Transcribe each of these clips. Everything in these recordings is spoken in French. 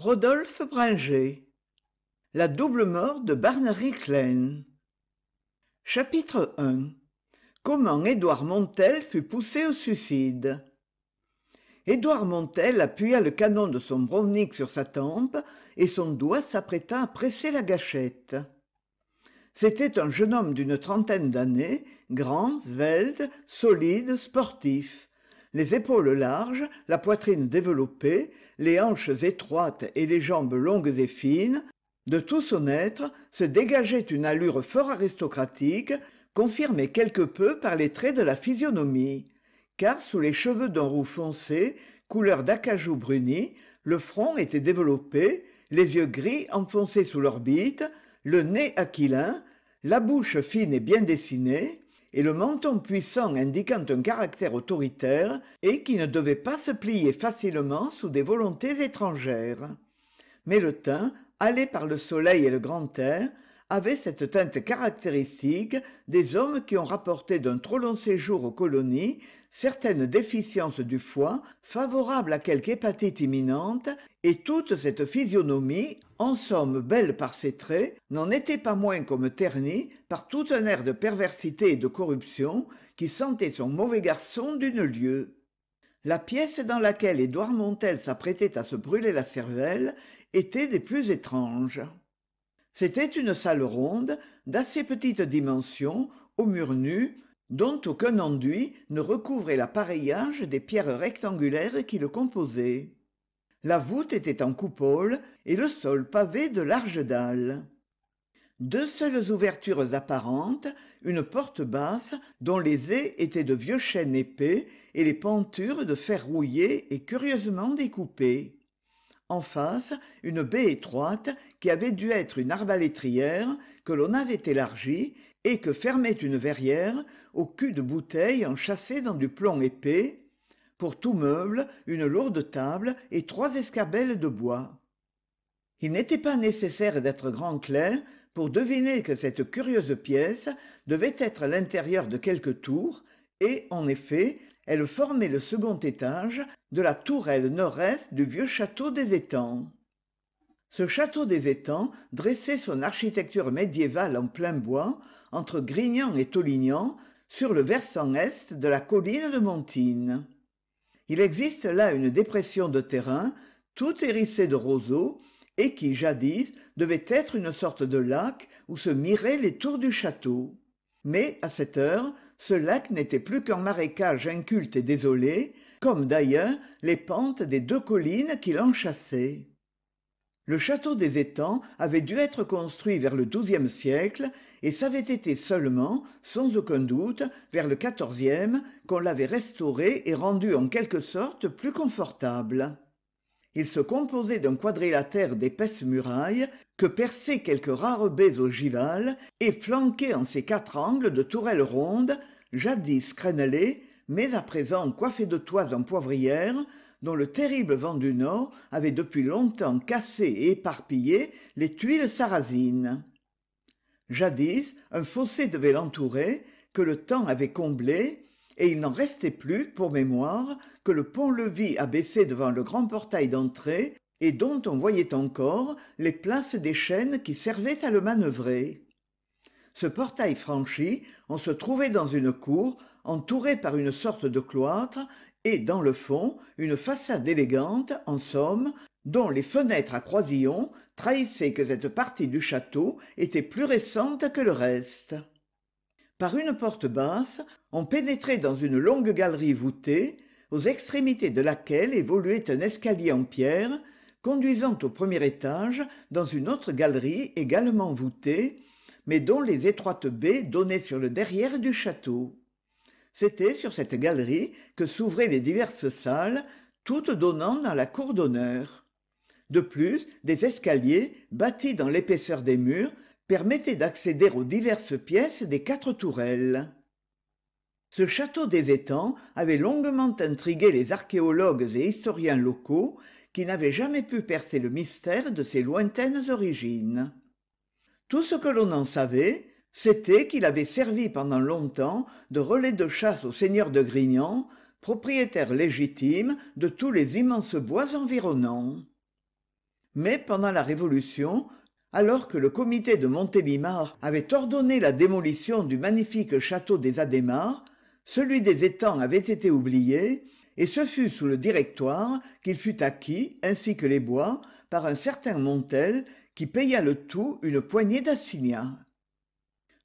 Rodolphe Bringer La double mort de Barnary Klein Chapitre 1 Comment Édouard Montel fut poussé au suicide Édouard Montel appuya le canon de son Browning sur sa tempe et son doigt s'apprêta à presser la gâchette. C'était un jeune homme d'une trentaine d'années, grand, svelte, solide, sportif, les épaules larges, la poitrine développée, les hanches étroites et les jambes longues et fines, de tout son être se dégageait une allure fort aristocratique, confirmée quelque peu par les traits de la physionomie, car sous les cheveux d'un roux foncé, couleur d'acajou bruni, le front était développé, les yeux gris enfoncés sous l'orbite, le nez aquilin, la bouche fine et bien dessinée, et le menton puissant indiquant un caractère autoritaire et qui ne devait pas se plier facilement sous des volontés étrangères. Mais le teint, allé par le soleil et le grand air, avait cette teinte caractéristique des hommes qui ont rapporté d'un trop long séjour aux colonies certaines déficiences du foie favorables à quelque hépatite imminente, et toute cette physionomie, en somme belle par ses traits, n'en était pas moins comme ternie par tout un air de perversité et de corruption qui sentait son mauvais garçon d'une lieue. La pièce dans laquelle Édouard Montel s'apprêtait à se brûler la cervelle était des plus étranges. C'était une salle ronde, d'assez petite dimension, aux murs nus, dont aucun enduit ne recouvrait l'appareillage des pierres rectangulaires qui le composaient. La voûte était en coupole et le sol pavé de larges dalles. Deux seules ouvertures apparentes, une porte basse dont les ais étaient de vieux chênes épais et les pentures de fer rouillé et curieusement découpées. En face, une baie étroite qui avait dû être une arbalétrière que l'on avait élargie et que fermait une verrière au cul de bouteille enchassée dans du plomb épais pour tout meuble une lourde table et trois escabelles de bois il n'était pas nécessaire d'être grand clair pour deviner que cette curieuse pièce devait être l'intérieur de quelque tour et en effet elle formait le second étage de la tourelle nord-est du vieux château des étangs ce château des étangs dressait son architecture médiévale en plein bois entre Grignan et Tolignan, sur le versant est de la colline de Montines, Il existe là une dépression de terrain, tout hérissée de roseaux, et qui, jadis, devait être une sorte de lac où se miraient les tours du château. Mais, à cette heure, ce lac n'était plus qu'un marécage inculte et désolé, comme d'ailleurs les pentes des deux collines qui l'enchassaient le château des étangs avait dû être construit vers le XIIe siècle et s'avait été seulement sans aucun doute vers le XIVe qu'on l'avait restauré et rendu en quelque sorte plus confortable il se composait d'un quadrilatère d'épaisses murailles que perçaient quelques rares baies ogivales et flanqué en ses quatre angles de tourelles rondes jadis crénelées mais à présent coiffées de toits en poivrière dont le terrible vent du nord avait depuis longtemps cassé et éparpillé les tuiles sarrasines jadis un fossé devait l'entourer que le temps avait comblé et il n'en restait plus pour mémoire que le pont-levis abaissé devant le grand portail d'entrée et dont on voyait encore les places des chaînes qui servaient à le manœuvrer ce portail franchi on se trouvait dans une cour entourée par une sorte de cloître et dans le fond une façade élégante en somme dont les fenêtres à croisillons trahissaient que cette partie du château était plus récente que le reste par une porte basse on pénétrait dans une longue galerie voûtée aux extrémités de laquelle évoluait un escalier en pierre conduisant au premier étage dans une autre galerie également voûtée mais dont les étroites baies donnaient sur le derrière du château c'était sur cette galerie que s'ouvraient les diverses salles toutes donnant dans la cour d'honneur de plus des escaliers bâtis dans l'épaisseur des murs permettaient d'accéder aux diverses pièces des quatre tourelles ce château des étangs avait longuement intrigué les archéologues et historiens locaux qui n'avaient jamais pu percer le mystère de ses lointaines origines tout ce que l'on en savait c'était qu'il avait servi pendant longtemps de relais de chasse au seigneur de grignan propriétaire légitime de tous les immenses bois environnants mais pendant la révolution alors que le comité de montélimar avait ordonné la démolition du magnifique château des adhémar celui des étangs avait été oublié et ce fut sous le directoire qu'il fut acquis ainsi que les bois par un certain montel qui paya le tout une poignée d'assignats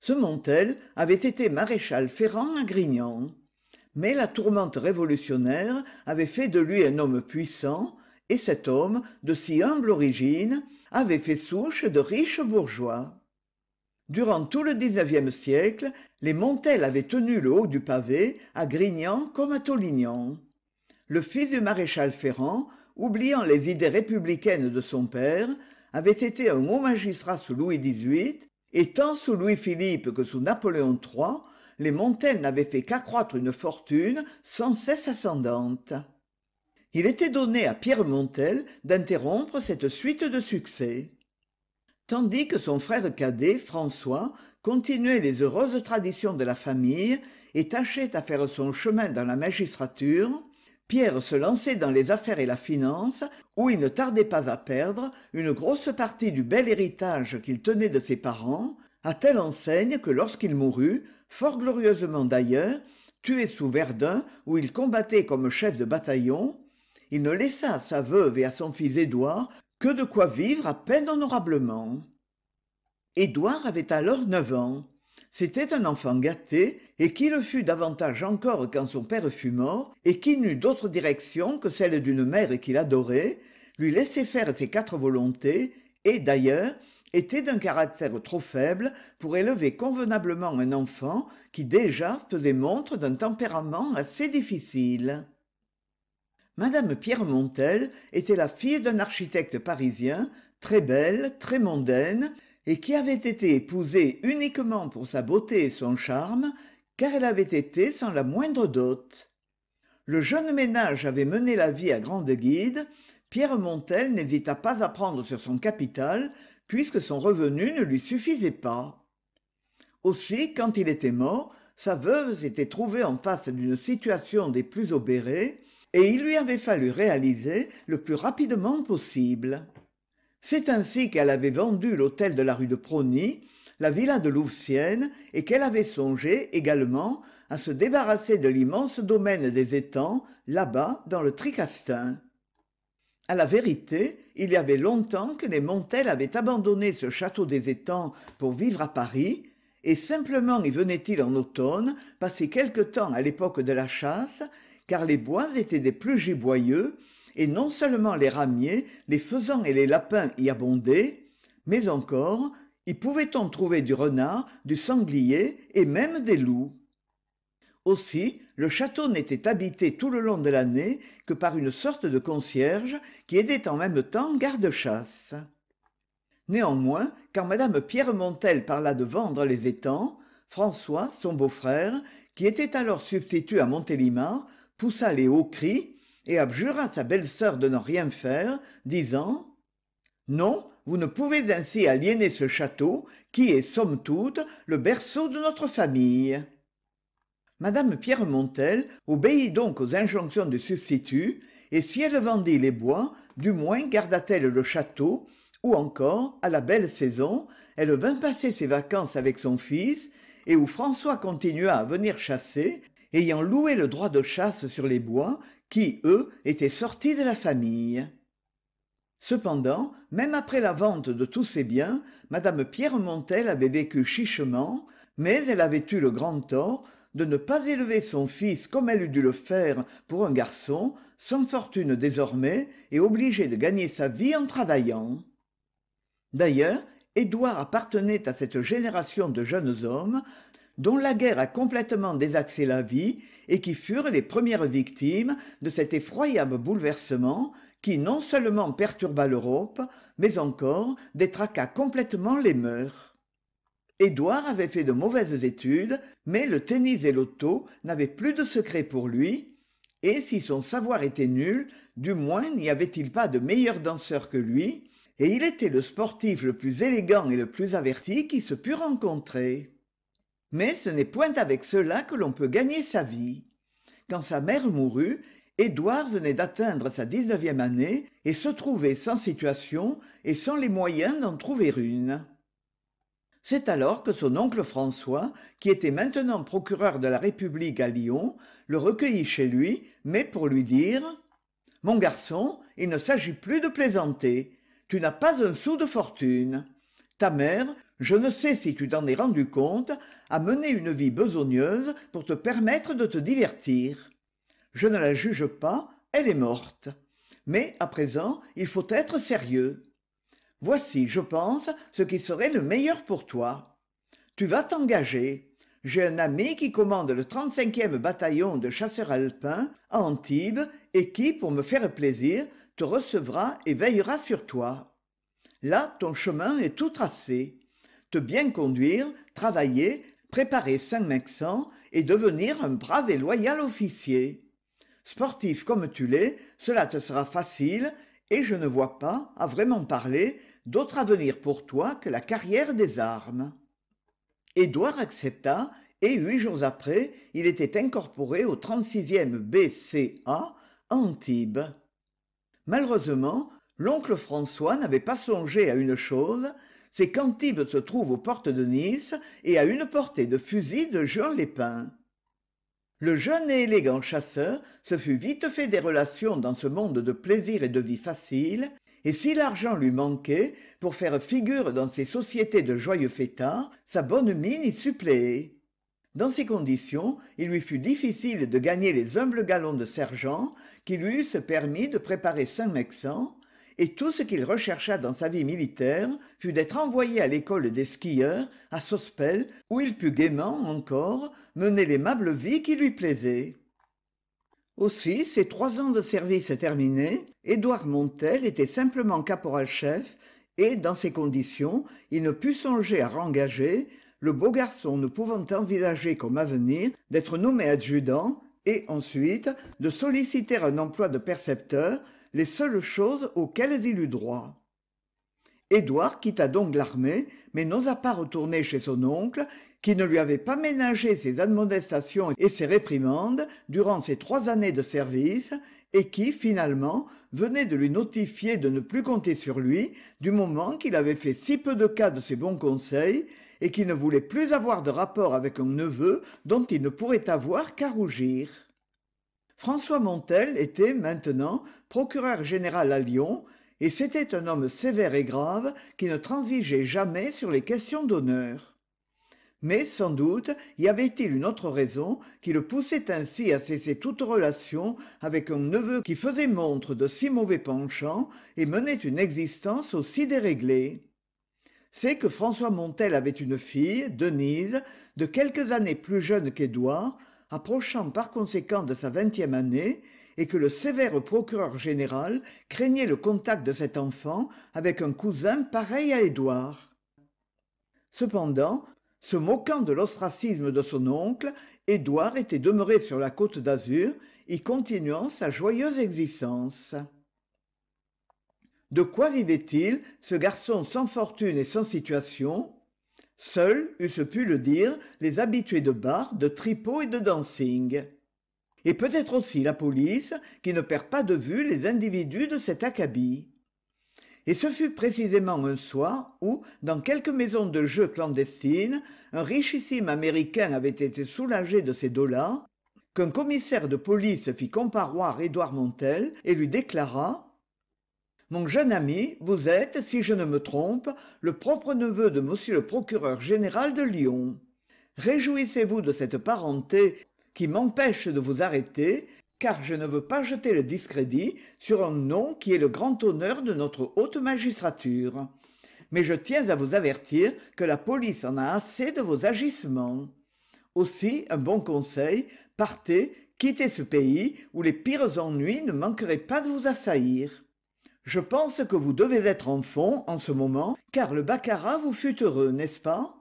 ce montel avait été maréchal Ferrand à grignan mais la tourmente révolutionnaire avait fait de lui un homme puissant et cet homme de si humble origine avait fait souche de riches bourgeois durant tout le XIXe siècle les montel avaient tenu le haut du pavé à grignan comme à tolignan le fils du maréchal Ferrand, oubliant les idées républicaines de son père avait été un haut magistrat sous louis xviii et tant sous louis-philippe que sous napoléon iii les montel n'avaient fait qu'accroître une fortune sans cesse ascendante il était donné à pierre montel d'interrompre cette suite de succès tandis que son frère cadet françois continuait les heureuses traditions de la famille et tâchait à faire son chemin dans la magistrature pierre se lançait dans les affaires et la finance où il ne tardait pas à perdre une grosse partie du bel héritage qu'il tenait de ses parents à telle enseigne que lorsqu'il mourut fort glorieusement d'ailleurs tué sous verdun où il combattait comme chef de bataillon il ne laissa à sa veuve et à son fils édouard que de quoi vivre à peine honorablement édouard avait alors neuf ans c'était un enfant gâté et qui le fut davantage encore quand son père fut mort et qui n'eut d'autre direction que celle d'une mère qu'il adorait lui laissait faire ses quatre volontés et d'ailleurs était d'un caractère trop faible pour élever convenablement un enfant qui déjà faisait montre d'un tempérament assez difficile. Madame Pierre Montel était la fille d'un architecte parisien, très belle, très mondaine, et qui avait été épousée uniquement pour sa beauté et son charme, car elle avait été sans la moindre dot. Le jeune ménage avait mené la vie à grande guide, Pierre Montel n'hésita pas à prendre sur son capital, puisque son revenu ne lui suffisait pas. Aussi, quand il était mort, sa veuve s'était trouvée en face d'une situation des plus obérées, et il lui avait fallu réaliser le plus rapidement possible. C'est ainsi qu'elle avait vendu l'hôtel de la rue de Prony, la villa de Louvciennes, et qu'elle avait songé, également, à se débarrasser de l'immense domaine des étangs, là-bas, dans le Tricastin. À la vérité, il y avait longtemps que les Montel avaient abandonné ce château des étangs pour vivre à Paris, et simplement y venaient-ils en automne, passer quelque temps à l'époque de la chasse, car les bois étaient des plus giboyeux, et non seulement les ramiers les faisans et les lapins y abondaient mais encore y pouvait-on trouver du renard du sanglier et même des loups aussi le château n'était habité tout le long de l'année que par une sorte de concierge qui aidait en même temps garde-chasse néanmoins quand Madame pierre montel parla de vendre les étangs françois son beau-frère qui était alors substitut à montélimar poussa les hauts cris et abjura sa belle-sœur de n'en rien faire disant non vous ne pouvez ainsi aliéner ce château qui est somme toute le berceau de notre famille Madame Pierre-Montel obéit donc aux injonctions du substitut et si elle vendit les bois du moins garda t elle le château ou encore à la belle saison elle vint passer ses vacances avec son fils et où françois continua à venir chasser ayant loué le droit de chasse sur les bois qui eux étaient sortis de la famille cependant même après la vente de tous ses biens mme pierre montel avait vécu chichement mais elle avait eu le grand tort de ne pas élever son fils comme elle eût dû le faire pour un garçon sans fortune désormais et obligé de gagner sa vie en travaillant d'ailleurs édouard appartenait à cette génération de jeunes hommes dont la guerre a complètement désaxé la vie et qui furent les premières victimes de cet effroyable bouleversement qui non seulement perturba l'europe mais encore détraqua complètement les mœurs Édouard avait fait de mauvaises études mais le tennis et l'auto n'avaient plus de secret pour lui et si son savoir était nul du moins n'y avait-il pas de meilleur danseur que lui et il était le sportif le plus élégant et le plus averti qui se pût rencontrer mais ce n'est point avec cela que l'on peut gagner sa vie quand sa mère mourut édouard venait d'atteindre sa dix-neuvième année et se trouvait sans situation et sans les moyens d'en trouver une c'est alors que son oncle françois qui était maintenant procureur de la république à lyon le recueillit chez lui mais pour lui dire mon garçon il ne s'agit plus de plaisanter tu n'as pas un sou de fortune ta mère je ne sais si tu t'en es rendu compte à mener une vie besogneuse pour te permettre de te divertir je ne la juge pas elle est morte mais à présent il faut être sérieux voici je pense ce qui serait le meilleur pour toi tu vas t'engager j'ai un ami qui commande le 35e bataillon de chasseurs alpins à Antibes et qui, pour me faire plaisir, te recevra et veillera sur toi. Là, ton chemin est tout tracé bien conduire travailler préparer saint maxent et devenir un brave et loyal officier sportif comme tu l'es cela te sera facile et je ne vois pas à vraiment parler d'autre avenir pour toi que la carrière des armes Édouard accepta et huit jours après il était incorporé au 36e BCA Antibes. Malheureusement, l'oncle François n'avait pas songé à une chose, c'est cantibes se trouve aux portes de nice et à une portée de fusil de jean lépin le jeune et élégant chasseur se fut vite fait des relations dans ce monde de plaisir et de vie facile et si l'argent lui manquait pour faire figure dans ces sociétés de joyeux fêtards sa bonne mine y suppléait dans ces conditions il lui fut difficile de gagner les humbles galons de sergent qui lui eussent permis de préparer saint mexan et tout ce qu'il rechercha dans sa vie militaire fut d'être envoyé à l'école des skieurs à Sospel où il put gaiement encore mener l'aimable vie qui lui plaisait. Aussi, ses trois ans de service terminés, Édouard Montel était simplement caporal-chef et, dans ces conditions, il ne put songer à rengager, le beau garçon ne pouvant envisager comme avenir d'être nommé adjudant et ensuite de solliciter un emploi de percepteur les seules choses auxquelles il eut droit édouard quitta donc l'armée mais n'osa pas retourner chez son oncle qui ne lui avait pas ménagé ses admonestations et ses réprimandes durant ses trois années de service et qui finalement venait de lui notifier de ne plus compter sur lui du moment qu'il avait fait si peu de cas de ses bons conseils et qu'il ne voulait plus avoir de rapport avec un neveu dont il ne pourrait avoir qu'à rougir. François Montel était maintenant procureur général à lyon et c'était un homme sévère et grave qui ne transigeait jamais sur les questions d'honneur mais sans doute y avait-il une autre raison qui le poussait ainsi à cesser toute relation avec un neveu qui faisait montre de si mauvais penchants et menait une existence aussi déréglée c'est que François Montel avait une fille, Denise, de quelques années plus jeune qu'Édouard, approchant par conséquent de sa vingtième année, et que le sévère procureur général craignait le contact de cet enfant avec un cousin pareil à édouard cependant se moquant de l'ostracisme de son oncle édouard était demeuré sur la côte d'azur y continuant sa joyeuse existence de quoi vivait-il ce garçon sans fortune et sans situation seuls eussent pu le dire les habitués de bar de tripot et de dancing et peut-être aussi la police, qui ne perd pas de vue les individus de cet acabit. Et ce fut précisément un soir où, dans quelques maisons de jeu clandestines, un richissime Américain avait été soulagé de ses dollars, qu'un commissaire de police fit comparoir Édouard Montel et lui déclara mon jeune ami, vous êtes, si je ne me trompe, le propre neveu de monsieur le procureur général de Lyon. Réjouissez-vous de cette parenté qui m'empêche de vous arrêter car je ne veux pas jeter le discrédit sur un nom qui est le grand honneur de notre haute magistrature. Mais je tiens à vous avertir que la police en a assez de vos agissements. Aussi, un bon conseil, partez, quittez ce pays où les pires ennuis ne manqueraient pas de vous assaillir. Je pense que vous devez être en fond en ce moment, car le baccarat vous fut heureux, n'est-ce pas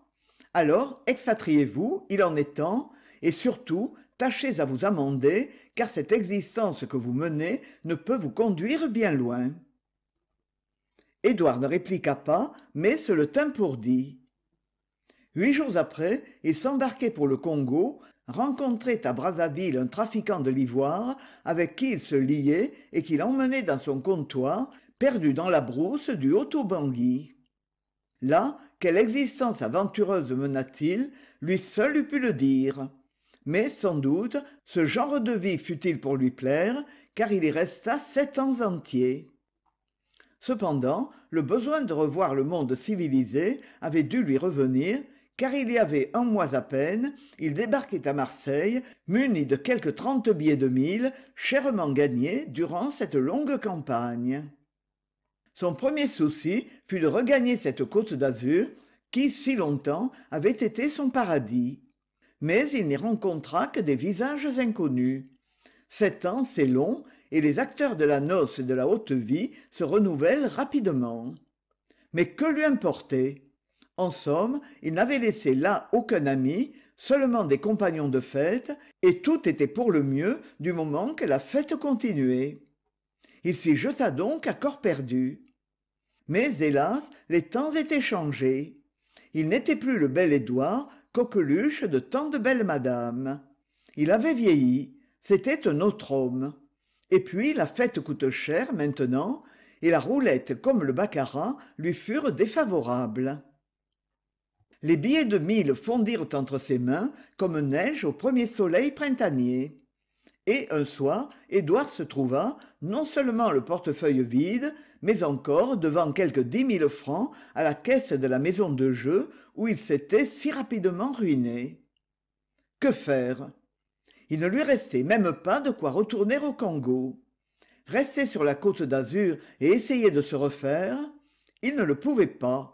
Alors, expatriez-vous, il en est temps, et surtout, tâchez à vous amender car cette existence que vous menez ne peut vous conduire bien loin Édouard ne répliqua pas mais se le tint pour dit huit jours après il s'embarquait pour le congo rencontrait à brazzaville un trafiquant de l'ivoire avec qui il se liait et qu'il emmenait dans son comptoir perdu dans la brousse du haut bangui là quelle existence aventureuse mena t il lui seul eût pu le dire mais sans doute ce genre de vie fut-il pour lui plaire car il y resta sept ans entiers cependant le besoin de revoir le monde civilisé avait dû lui revenir car il y avait un mois à peine il débarquait à marseille muni de quelque trente billets de mille chèrement gagnés durant cette longue campagne son premier souci fut de regagner cette côte d'azur qui si longtemps avait été son paradis mais il n'y rencontra que des visages inconnus sept ans c'est long et les acteurs de la noce et de la haute vie se renouvellent rapidement mais que lui importait en somme il n'avait laissé là aucun ami seulement des compagnons de fête et tout était pour le mieux du moment que la fête continuait il s'y jeta donc à corps perdu mais hélas les temps étaient changés il n'était plus le bel édouard coqueluche de tant de belles madames il avait vieilli c'était un autre homme et puis la fête coûte cher maintenant et la roulette comme le baccarat lui furent défavorables les billets de mille fondirent entre ses mains comme neige au premier soleil printanier et un soir édouard se trouva non seulement le portefeuille vide mais encore devant quelque dix mille francs à la caisse de la maison de jeu où il s'était si rapidement ruiné que faire il ne lui restait même pas de quoi retourner au congo rester sur la côte d'azur et essayer de se refaire il ne le pouvait pas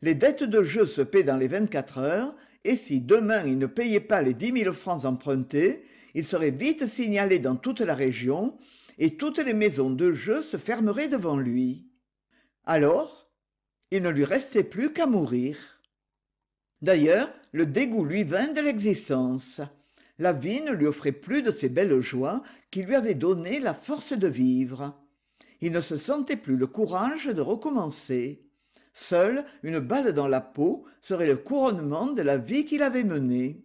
les dettes de jeu se paient dans les vingt-quatre heures et si demain il ne payait pas les dix mille francs empruntés il serait vite signalé dans toute la région et toutes les maisons de jeu se fermeraient devant lui alors il ne lui restait plus qu'à mourir d'ailleurs le dégoût lui vint de l'existence la vie ne lui offrait plus de ces belles joies qui lui avaient donné la force de vivre il ne se sentait plus le courage de recommencer seule une balle dans la peau serait le couronnement de la vie qu'il avait menée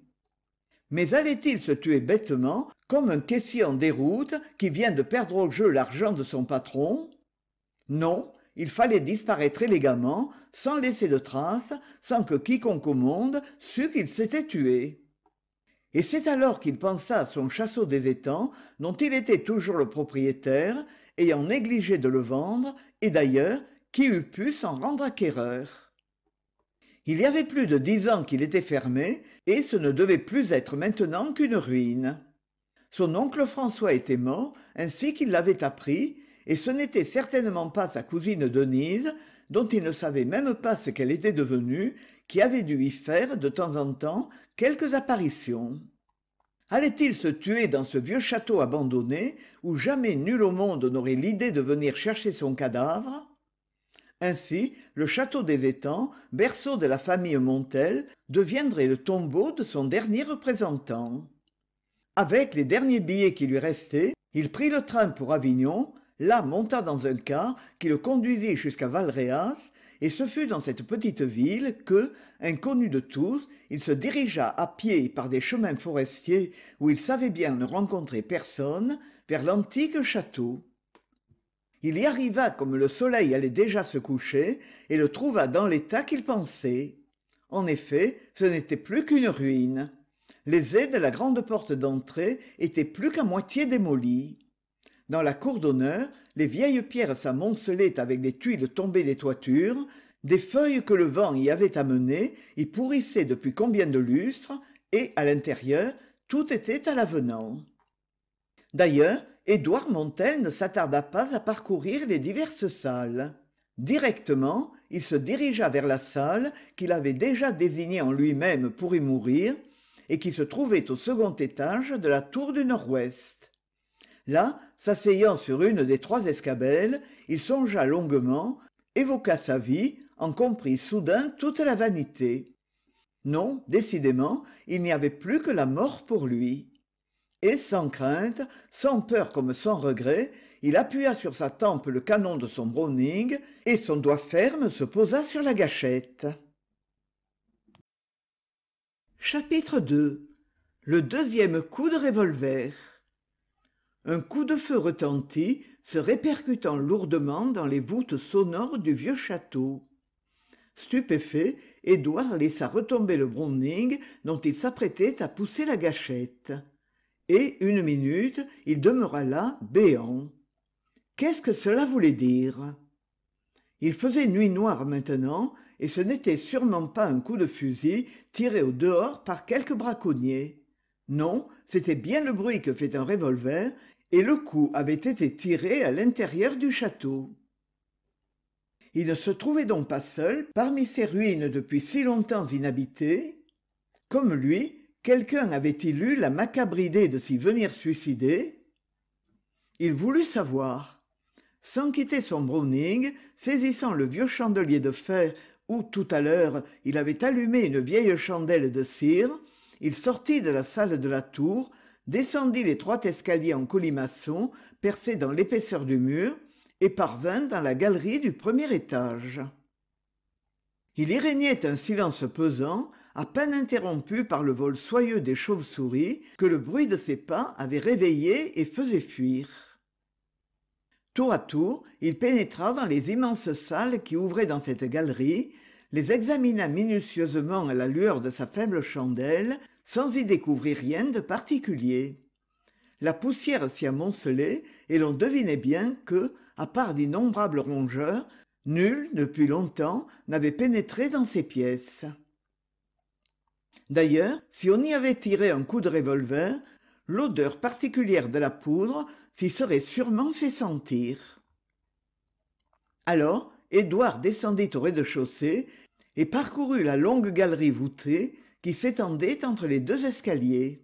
mais allait-il se tuer bêtement comme un caissier en déroute qui vient de perdre au jeu l'argent de son patron non il fallait disparaître élégamment sans laisser de traces sans que quiconque au monde sût qu'il s'était tué et c'est alors qu'il pensa à son chasseau des étangs dont il était toujours le propriétaire ayant négligé de le vendre et d'ailleurs qui eût pu s'en rendre acquéreur il y avait plus de dix ans qu'il était fermé et ce ne devait plus être maintenant qu'une ruine son oncle françois était mort ainsi qu'il l'avait appris et ce n'était certainement pas sa cousine denise dont il ne savait même pas ce qu'elle était devenue qui avait dû y faire de temps en temps quelques apparitions allait-il se tuer dans ce vieux château abandonné où jamais nul au monde n'aurait l'idée de venir chercher son cadavre ainsi le château des étangs berceau de la famille montel deviendrait le tombeau de son dernier représentant avec les derniers billets qui lui restaient il prit le train pour avignon là monta dans un car qui le conduisit jusqu'à valréas et ce fut dans cette petite ville que, inconnu de tous, il se dirigea à pied par des chemins forestiers où il savait bien ne rencontrer personne vers l'antique château il y arriva comme le soleil allait déjà se coucher et le trouva dans l'état qu'il pensait en effet ce n'était plus qu'une ruine les aides de la grande porte d'entrée étaient plus qu'à moitié démolies. dans la cour d'honneur les vieilles pierres s'amoncelaient avec des tuiles tombées des toitures des feuilles que le vent y avait amenées y pourrissaient depuis combien de lustres et à l'intérieur tout était à l'avenant d'ailleurs Édouard montel ne s'attarda pas à parcourir les diverses salles directement il se dirigea vers la salle qu'il avait déjà désignée en lui-même pour y mourir et qui se trouvait au second étage de la tour du nord-ouest là s'asseyant sur une des trois escabelles il songea longuement évoqua sa vie en comprit soudain toute la vanité non décidément il n'y avait plus que la mort pour lui et sans crainte sans peur comme sans regret il appuya sur sa tempe le canon de son browning et son doigt ferme se posa sur la gâchette Chapitre ii le deuxième coup de revolver un coup de feu retentit se répercutant lourdement dans les voûtes sonores du vieux château stupéfait édouard laissa retomber le browning dont il s'apprêtait à pousser la gâchette et une minute il demeura là béant qu'est-ce que cela voulait dire il faisait nuit noire maintenant et ce n'était sûrement pas un coup de fusil tiré au dehors par quelque braconnier non c'était bien le bruit que fait un revolver et le coup avait été tiré à l'intérieur du château il ne se trouvait donc pas seul parmi ces ruines depuis si longtemps inhabitées comme lui quelqu'un avait-il eu la macabre idée de s'y venir suicider il voulut savoir sans quitter son browning saisissant le vieux chandelier de fer où tout à l'heure il avait allumé une vieille chandelle de cire il sortit de la salle de la tour descendit l'étroit escalier en colimaçon percé dans l'épaisseur du mur et parvint dans la galerie du premier étage il y régnait un silence pesant à peine interrompu par le vol soyeux des chauves-souris que le bruit de ses pas avait réveillé et faisait fuir tour à tour il pénétra dans les immenses salles qui ouvraient dans cette galerie les examina minutieusement à la lueur de sa faible chandelle sans y découvrir rien de particulier la poussière s'y amoncelait et l'on devinait bien que à part d'innombrables rongeurs nul depuis longtemps n'avait pénétré dans ces pièces d'ailleurs si on y avait tiré un coup de revolver l'odeur particulière de la poudre s'y serait sûrement fait sentir alors édouard descendit au rez-de-chaussée et parcourut la longue galerie voûtée qui s'étendait entre les deux escaliers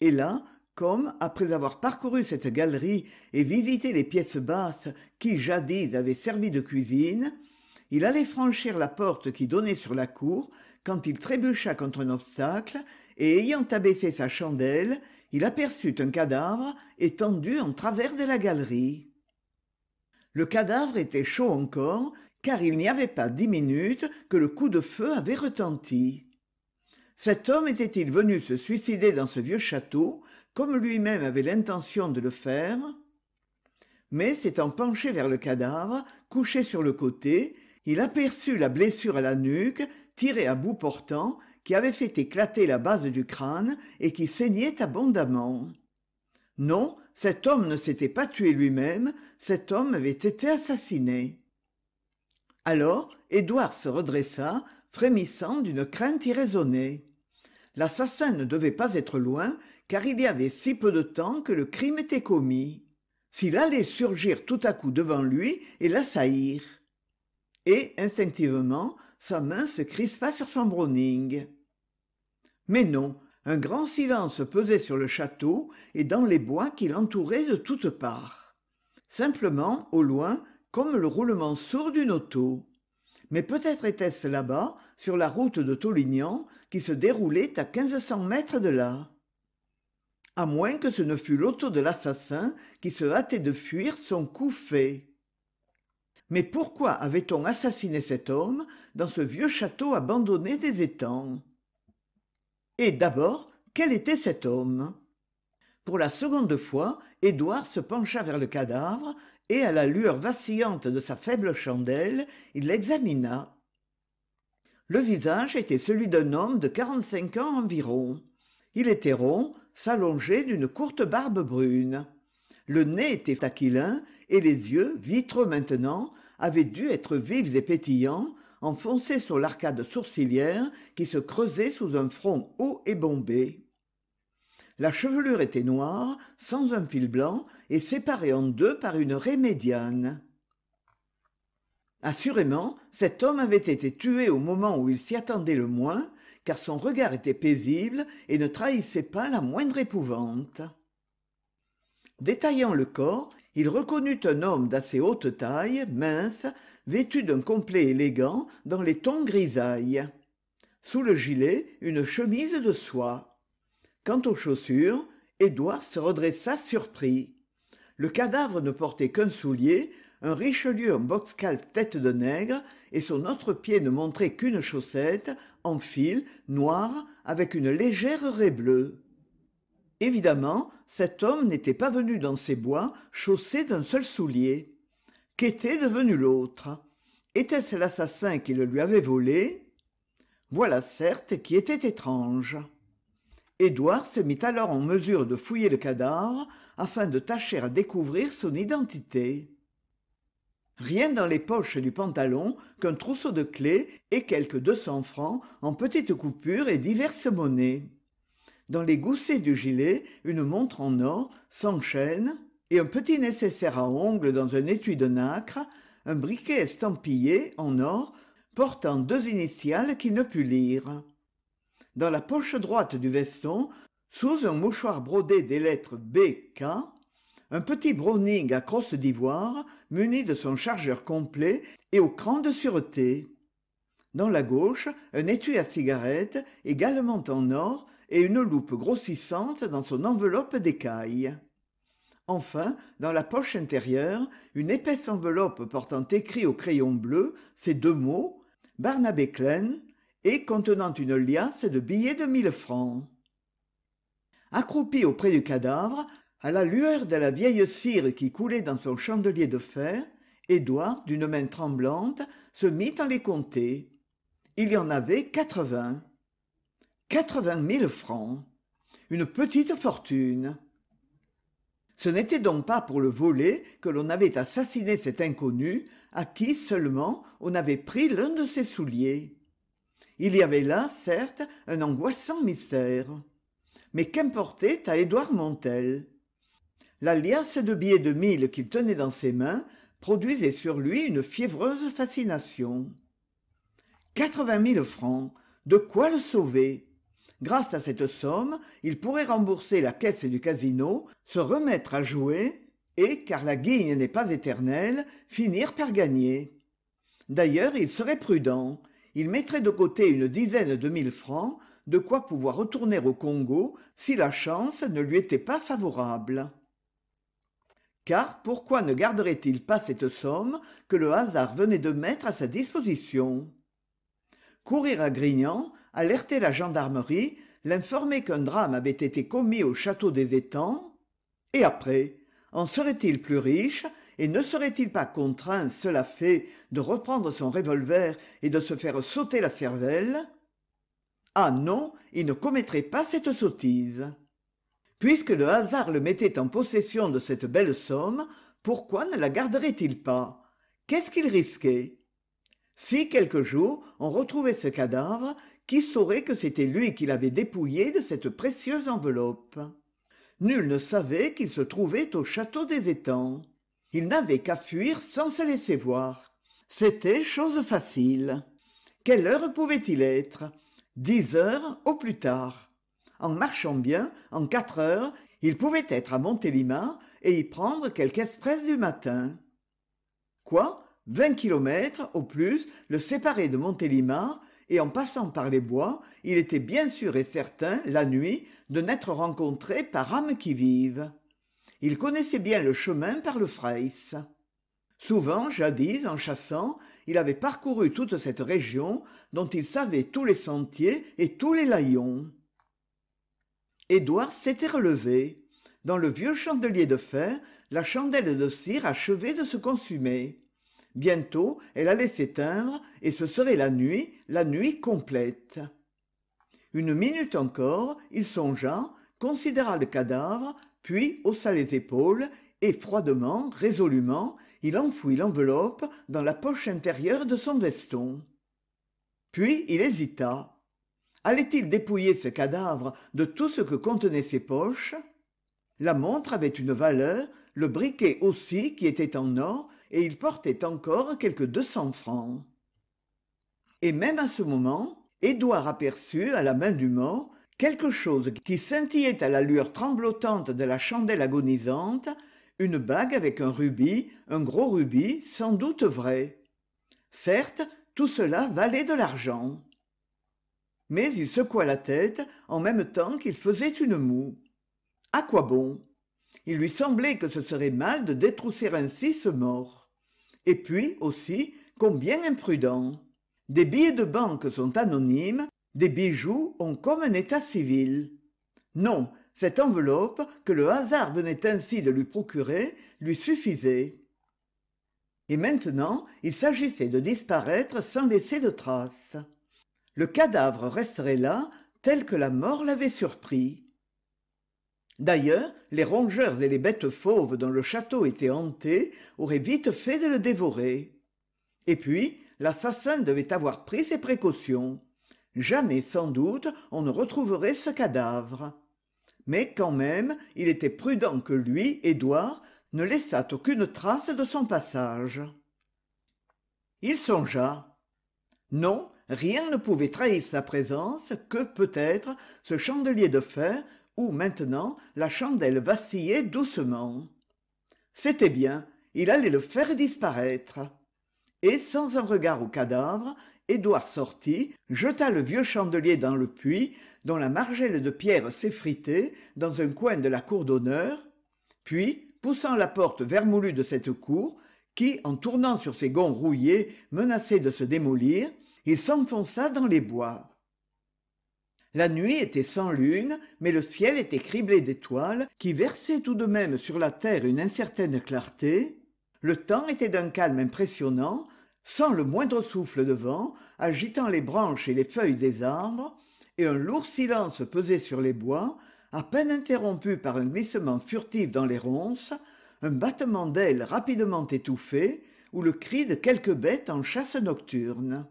et là comme, après avoir parcouru cette galerie et visité les pièces basses qui jadis avaient servi de cuisine, il allait franchir la porte qui donnait sur la cour quand il trébucha contre un obstacle et ayant abaissé sa chandelle il aperçut un cadavre étendu en travers de la galerie le cadavre était chaud encore car il n'y avait pas dix minutes que le coup de feu avait retenti cet homme était-il venu se suicider dans ce vieux château comme lui-même avait l'intention de le faire mais s'étant penché vers le cadavre couché sur le côté il aperçut la blessure à la nuque tiré à bout portant qui avait fait éclater la base du crâne et qui saignait abondamment non cet homme ne s'était pas tué lui-même cet homme avait été assassiné alors édouard se redressa frémissant d'une crainte irraisonnée l'assassin ne devait pas être loin car il y avait si peu de temps que le crime était commis s'il allait surgir tout à coup devant lui et l'assaillir et instinctivement sa main se crispa sur son Browning. Mais non, un grand silence pesait sur le château et dans les bois qui l'entouraient de toutes parts. Simplement, au loin, comme le roulement sourd d'une auto. Mais peut-être était-ce là-bas, sur la route de Tolignan, qui se déroulait à quinze cents mètres de là. À moins que ce ne fût l'auto de l'assassin qui se hâtait de fuir son coup fait. Mais pourquoi avait-on assassiné cet homme dans ce vieux château abandonné des étangs Et d'abord, quel était cet homme Pour la seconde fois, Édouard se pencha vers le cadavre et, à la lueur vacillante de sa faible chandelle, il l'examina. Le visage était celui d'un homme de quarante-cinq ans environ. Il était rond, s'allongé d'une courte barbe brune. Le nez était aquilin et les yeux, vitreux maintenant, avaient dû être vifs et pétillants, enfoncés sur l'arcade sourcilière qui se creusait sous un front haut et bombé. La chevelure était noire, sans un fil blanc, et séparée en deux par une raie médiane. Assurément, cet homme avait été tué au moment où il s'y attendait le moins, car son regard était paisible et ne trahissait pas la moindre épouvante détaillant le corps il reconnut un homme d'assez haute taille mince vêtu d'un complet élégant dans les tons grisailles. sous le gilet une chemise de soie quant aux chaussures édouard se redressa surpris le cadavre ne portait qu'un soulier un richelieu en boxcalf tête de nègre et son autre pied ne montrait qu'une chaussette en fil noire avec une légère raie bleue évidemment cet homme n'était pas venu dans ces bois chaussé d'un seul soulier qu'était devenu l'autre était-ce l'assassin qui le lui avait volé voilà certes qui était étrange Édouard se mit alors en mesure de fouiller le cadavre afin de tâcher à découvrir son identité. Rien dans les poches du pantalon qu'un trousseau de clés et quelques deux cents francs en petites coupures et diverses monnaies dans les goussets du gilet une montre en or sans chaîne et un petit nécessaire à ongles dans un étui de nacre un briquet estampillé en or portant deux initiales qu'il ne put lire dans la poche droite du veston sous un mouchoir brodé des lettres BK, un petit Browning à crosse d'ivoire muni de son chargeur complet et au cran de sûreté. Dans la gauche, un étui à cigarette, également en or, et une loupe grossissante dans son enveloppe d'écailles. Enfin, dans la poche intérieure, une épaisse enveloppe portant écrit au crayon bleu ces deux mots Barnabé Klein et contenant une liasse de billets de mille francs. Accroupi auprès du cadavre, à la lueur de la vieille cire qui coulait dans son chandelier de fer, Édouard, d'une main tremblante, se mit à les compter. Il y en avait quatre-vingts quatre-vingt mille francs une petite fortune ce n'était donc pas pour le voler que l'on avait assassiné cet inconnu à qui seulement on avait pris l'un de ses souliers il y avait là certes un angoissant mystère mais qu'importait à édouard montel la de billets de mille qu'il tenait dans ses mains produisait sur lui une fiévreuse fascination quatre-vingt mille francs de quoi le sauver grâce à cette somme il pourrait rembourser la caisse du casino se remettre à jouer et car la guigne n'est pas éternelle finir par gagner d'ailleurs il serait prudent il mettrait de côté une dizaine de mille francs de quoi pouvoir retourner au congo si la chance ne lui était pas favorable car pourquoi ne garderait il pas cette somme que le hasard venait de mettre à sa disposition courir à grignan alerter la gendarmerie l'informer qu'un drame avait été commis au château des étangs et après en serait-il plus riche et ne serait-il pas contraint cela fait de reprendre son revolver et de se faire sauter la cervelle ah non il ne commettrait pas cette sottise puisque le hasard le mettait en possession de cette belle somme pourquoi ne la garderait-il pas qu'est-ce qu'il risquait si quelque jour on retrouvait ce cadavre qui saurait que c'était lui qui l'avait dépouillé de cette précieuse enveloppe nul ne savait qu'il se trouvait au château des étangs il n'avait qu'à fuir sans se laisser voir c'était chose facile quelle heure pouvait-il être dix heures au plus tard en marchant bien en quatre heures il pouvait être à montélimar et y prendre quelque express du matin quoi vingt kilomètres au plus le séparaient de montélimar et en passant par les bois, il était bien sûr et certain, la nuit, de n'être rencontré par âme qui vive. Il connaissait bien le chemin par le Frais. Souvent, jadis, en chassant, il avait parcouru toute cette région dont il savait tous les sentiers et tous les laillons. Édouard s'était relevé. Dans le vieux chandelier de fer, la chandelle de cire achevait de se consumer bientôt elle allait s'éteindre et ce serait la nuit la nuit complète une minute encore il songea considéra le cadavre puis haussa les épaules et froidement résolument il enfouit l'enveloppe dans la poche intérieure de son veston puis il hésita allait-il dépouiller ce cadavre de tout ce que contenaient ses poches la montre avait une valeur le briquet aussi qui était en or, et il portait encore quelque deux cents francs. Et même à ce moment, Édouard aperçut, à la main du mort, quelque chose qui scintillait à la lueur tremblotante de la chandelle agonisante, une bague avec un rubis, un gros rubis, sans doute vrai. Certes, tout cela valait de l'argent. Mais il secoua la tête en même temps qu'il faisait une moue. À quoi bon il lui semblait que ce serait mal de détrousser ainsi ce mort et puis aussi combien imprudent des billets de banque sont anonymes des bijoux ont comme un état civil non cette enveloppe que le hasard venait ainsi de lui procurer lui suffisait et maintenant il s'agissait de disparaître sans laisser de traces le cadavre resterait là tel que la mort l'avait surpris d'ailleurs les rongeurs et les bêtes fauves dont le château était hanté auraient vite fait de le dévorer et puis l'assassin devait avoir pris ses précautions jamais sans doute on ne retrouverait ce cadavre mais quand même il était prudent que lui édouard ne laissât aucune trace de son passage il songea non rien ne pouvait trahir sa présence que peut-être ce chandelier de fer où maintenant la chandelle vacillait doucement c'était bien il allait le faire disparaître et sans un regard au cadavre édouard sortit jeta le vieux chandelier dans le puits dont la margelle de pierre s'effritait dans un coin de la cour d'honneur puis poussant la porte vermoulue de cette cour qui en tournant sur ses gonds rouillés menaçait de se démolir il s'enfonça dans les bois la nuit était sans lune mais le ciel était criblé d'étoiles qui versaient tout de même sur la terre une incertaine clarté le temps était d'un calme impressionnant sans le moindre souffle de vent agitant les branches et les feuilles des arbres et un lourd silence pesait sur les bois à peine interrompu par un glissement furtif dans les ronces un battement d'ailes rapidement étouffé ou le cri de quelque bête en chasse nocturne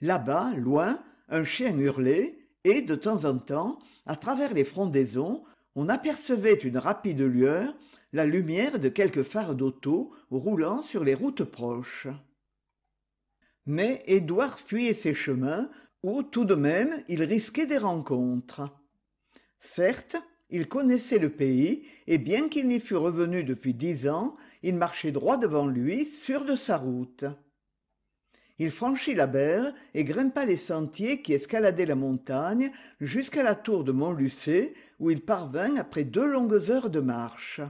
là-bas loin un chien hurlait et de temps en temps à travers les frondaisons on apercevait une rapide lueur la lumière de quelques phares d'auto roulant sur les routes proches mais édouard fuyait ses chemins où tout de même il risquait des rencontres certes il connaissait le pays et bien qu'il n'y fût revenu depuis dix ans il marchait droit devant lui sûr de sa route il franchit la berre et grimpa les sentiers qui escaladaient la montagne jusqu'à la tour de montlucé où il parvint après deux longues heures de marche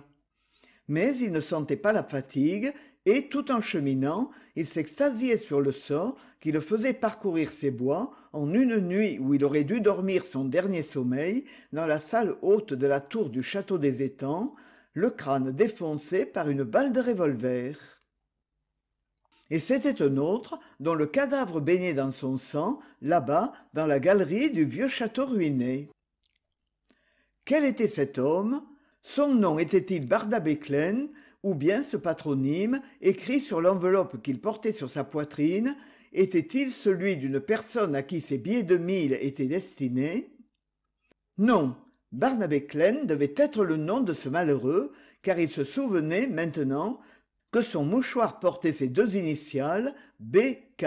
mais il ne sentait pas la fatigue et tout en cheminant il s'extasiait sur le sort qui le faisait parcourir ces bois en une nuit où il aurait dû dormir son dernier sommeil dans la salle haute de la tour du château des étangs le crâne défoncé par une balle de revolver et c'était un autre dont le cadavre baignait dans son sang là-bas dans la galerie du vieux château ruiné quel était cet homme son nom était-il Barnabé klen ou bien ce patronyme écrit sur l'enveloppe qu'il portait sur sa poitrine était-il celui d'une personne à qui ces billets de mille étaient destinés non barnabé Klein devait être le nom de ce malheureux car il se souvenait maintenant que son mouchoir portait ses deux initiales B.K.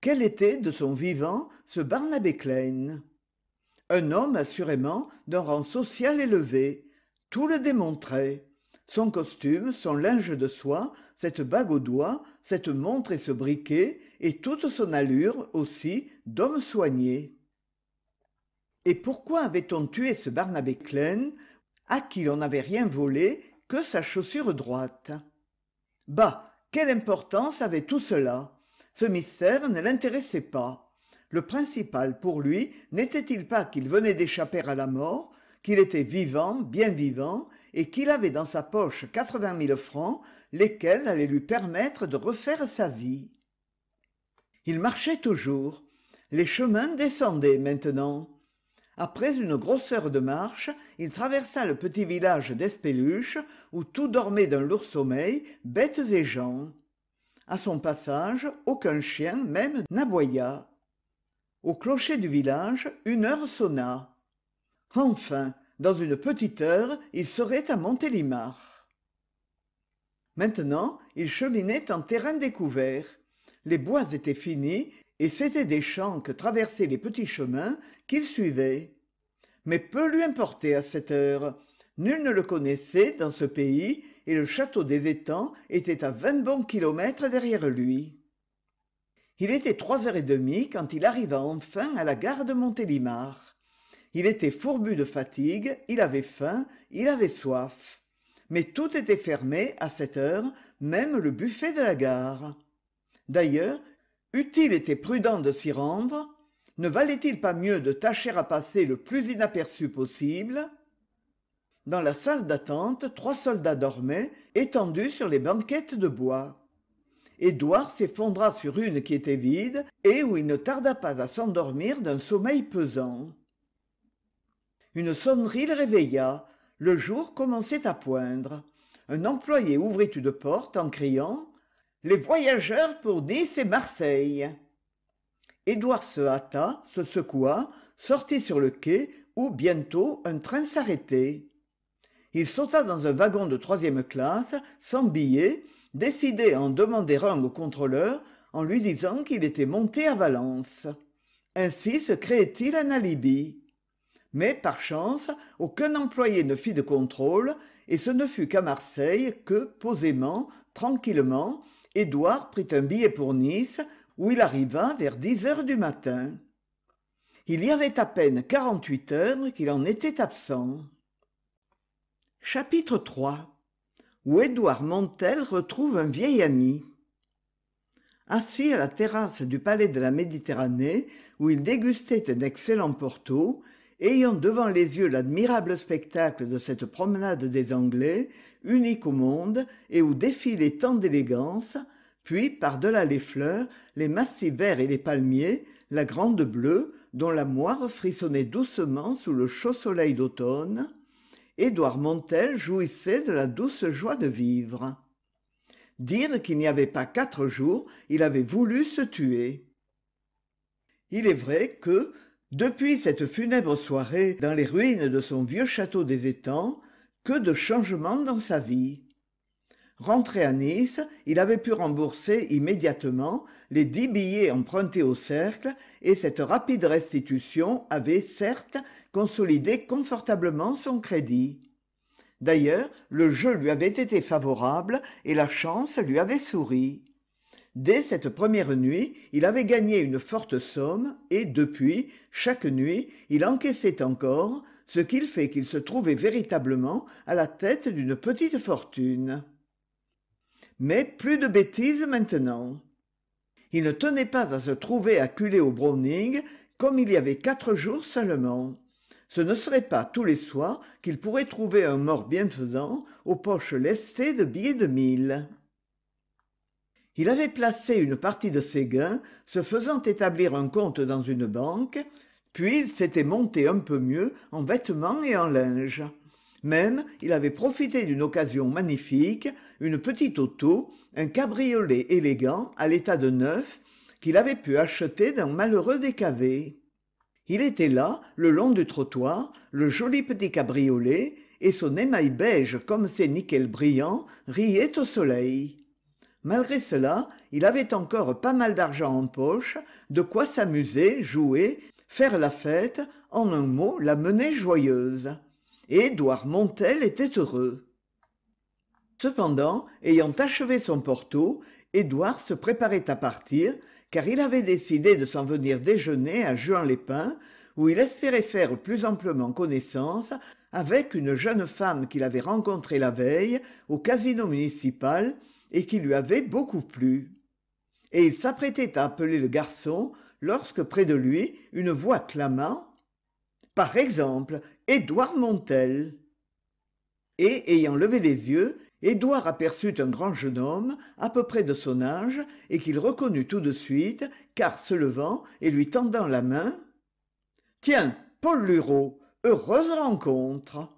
quel était de son vivant ce barnabé klein un homme assurément d'un rang social élevé tout le démontrait son costume son linge de soie cette bague au doigt cette montre et ce briquet et toute son allure aussi d'homme soigné et pourquoi avait-on tué ce barnabé klein à qui l'on n'avait rien volé sa chaussure droite bah quelle importance avait tout cela ce mystère ne l'intéressait pas le principal pour lui n'était-il pas qu'il venait d'échapper à la mort qu'il était vivant bien vivant et qu'il avait dans sa poche quatre-vingt mille francs lesquels allaient lui permettre de refaire sa vie il marchait toujours les chemins descendaient maintenant après une grosse heure de marche, il traversa le petit village d'Espeluche, où tout dormait d'un lourd sommeil, bêtes et gens. À son passage, aucun chien même n'aboya. Au clocher du village, une heure sonna. Enfin, dans une petite heure, il serait à Montélimar. Maintenant, il cheminait en terrain découvert. Les bois étaient finis et c'était des champs que traversaient les petits chemins qu'il suivait mais peu lui importait à cette heure nul ne le connaissait dans ce pays et le château des étangs était à vingt bons kilomètres derrière lui il était trois heures et demie quand il arriva enfin à la gare de montélimar il était fourbu de fatigue il avait faim il avait soif mais tout était fermé à cette heure même le buffet de la gare d'ailleurs eût-il été prudent de s'y rendre ne valait-il pas mieux de tâcher à passer le plus inaperçu possible dans la salle d'attente trois soldats dormaient étendus sur les banquettes de bois Édouard s'effondra sur une qui était vide et où il ne tarda pas à s'endormir d'un sommeil pesant. Une sonnerie le réveilla. Le jour commençait à poindre. Un employé ouvrit une porte en criant les voyageurs pour nice et marseille Édouard se hâta se secoua sortit sur le quai où bientôt un train s'arrêtait il sauta dans un wagon de troisième classe sans billet décidé à en demander un au contrôleur en lui disant qu'il était monté à Valence. Ainsi se créait-il un alibi. Mais par chance, aucun employé ne fit de contrôle, et ce ne fut qu'à Marseille que, posément, tranquillement, édouard prit un billet pour nice où il arriva vers dix heures du matin il y avait à peine quarante-huit heures qu'il en était absent chapitre iii où édouard montel retrouve un vieil ami assis à la terrasse du palais de la méditerranée où il dégustait un excellent porto ayant devant les yeux l'admirable spectacle de cette promenade des anglais unique au monde et où défilaient tant d'élégance, puis par-delà les fleurs les massifs verts et les palmiers la grande bleue dont la moire frissonnait doucement sous le chaud soleil d'automne édouard montel jouissait de la douce joie de vivre dire qu'il n'y avait pas quatre jours il avait voulu se tuer il est vrai que depuis cette funèbre soirée dans les ruines de son vieux château des étangs que de changements dans sa vie rentré à nice il avait pu rembourser immédiatement les dix billets empruntés au cercle et cette rapide restitution avait certes consolidé confortablement son crédit d'ailleurs le jeu lui avait été favorable et la chance lui avait souri dès cette première nuit il avait gagné une forte somme et depuis chaque nuit il encaissait encore ce qui fait qu'il se trouvait véritablement à la tête d'une petite fortune. Mais plus de bêtises maintenant. Il ne tenait pas à se trouver acculé au Browning comme il y avait quatre jours seulement. Ce ne serait pas tous les soirs qu'il pourrait trouver un mort bienfaisant aux poches lestées de billets de mille. Il avait placé une partie de ses gains, se faisant établir un compte dans une banque, puis il s'était monté un peu mieux en vêtements et en linge même il avait profité d'une occasion magnifique une petite auto un cabriolet élégant à l'état de neuf qu'il avait pu acheter d'un malheureux décavé il était là le long du trottoir le joli petit cabriolet et son émail beige comme ses nickels brillants riait au soleil malgré cela il avait encore pas mal d'argent en poche de quoi s'amuser jouer faire la fête en un mot la mener joyeuse et édouard montel était heureux cependant ayant achevé son porto édouard se préparait à partir car il avait décidé de s'en venir déjeuner à juan pins où il espérait faire plus amplement connaissance avec une jeune femme qu'il avait rencontrée la veille au casino municipal et qui lui avait beaucoup plu et il s'apprêtait à appeler le garçon lorsque près de lui une voix clama par exemple édouard montel et ayant levé les yeux édouard aperçut un grand jeune homme à peu près de son âge et qu'il reconnut tout de suite car se levant et lui tendant la main tiens paul lureau heureuse rencontre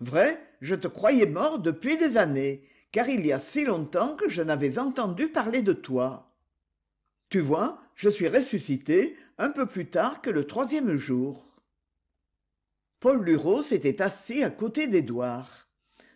vrai je te croyais mort depuis des années car il y a si longtemps que je n'avais entendu parler de toi tu vois, je suis ressuscité un peu plus tard que le troisième jour. Paul Lureau s'était assis à côté d'Édouard.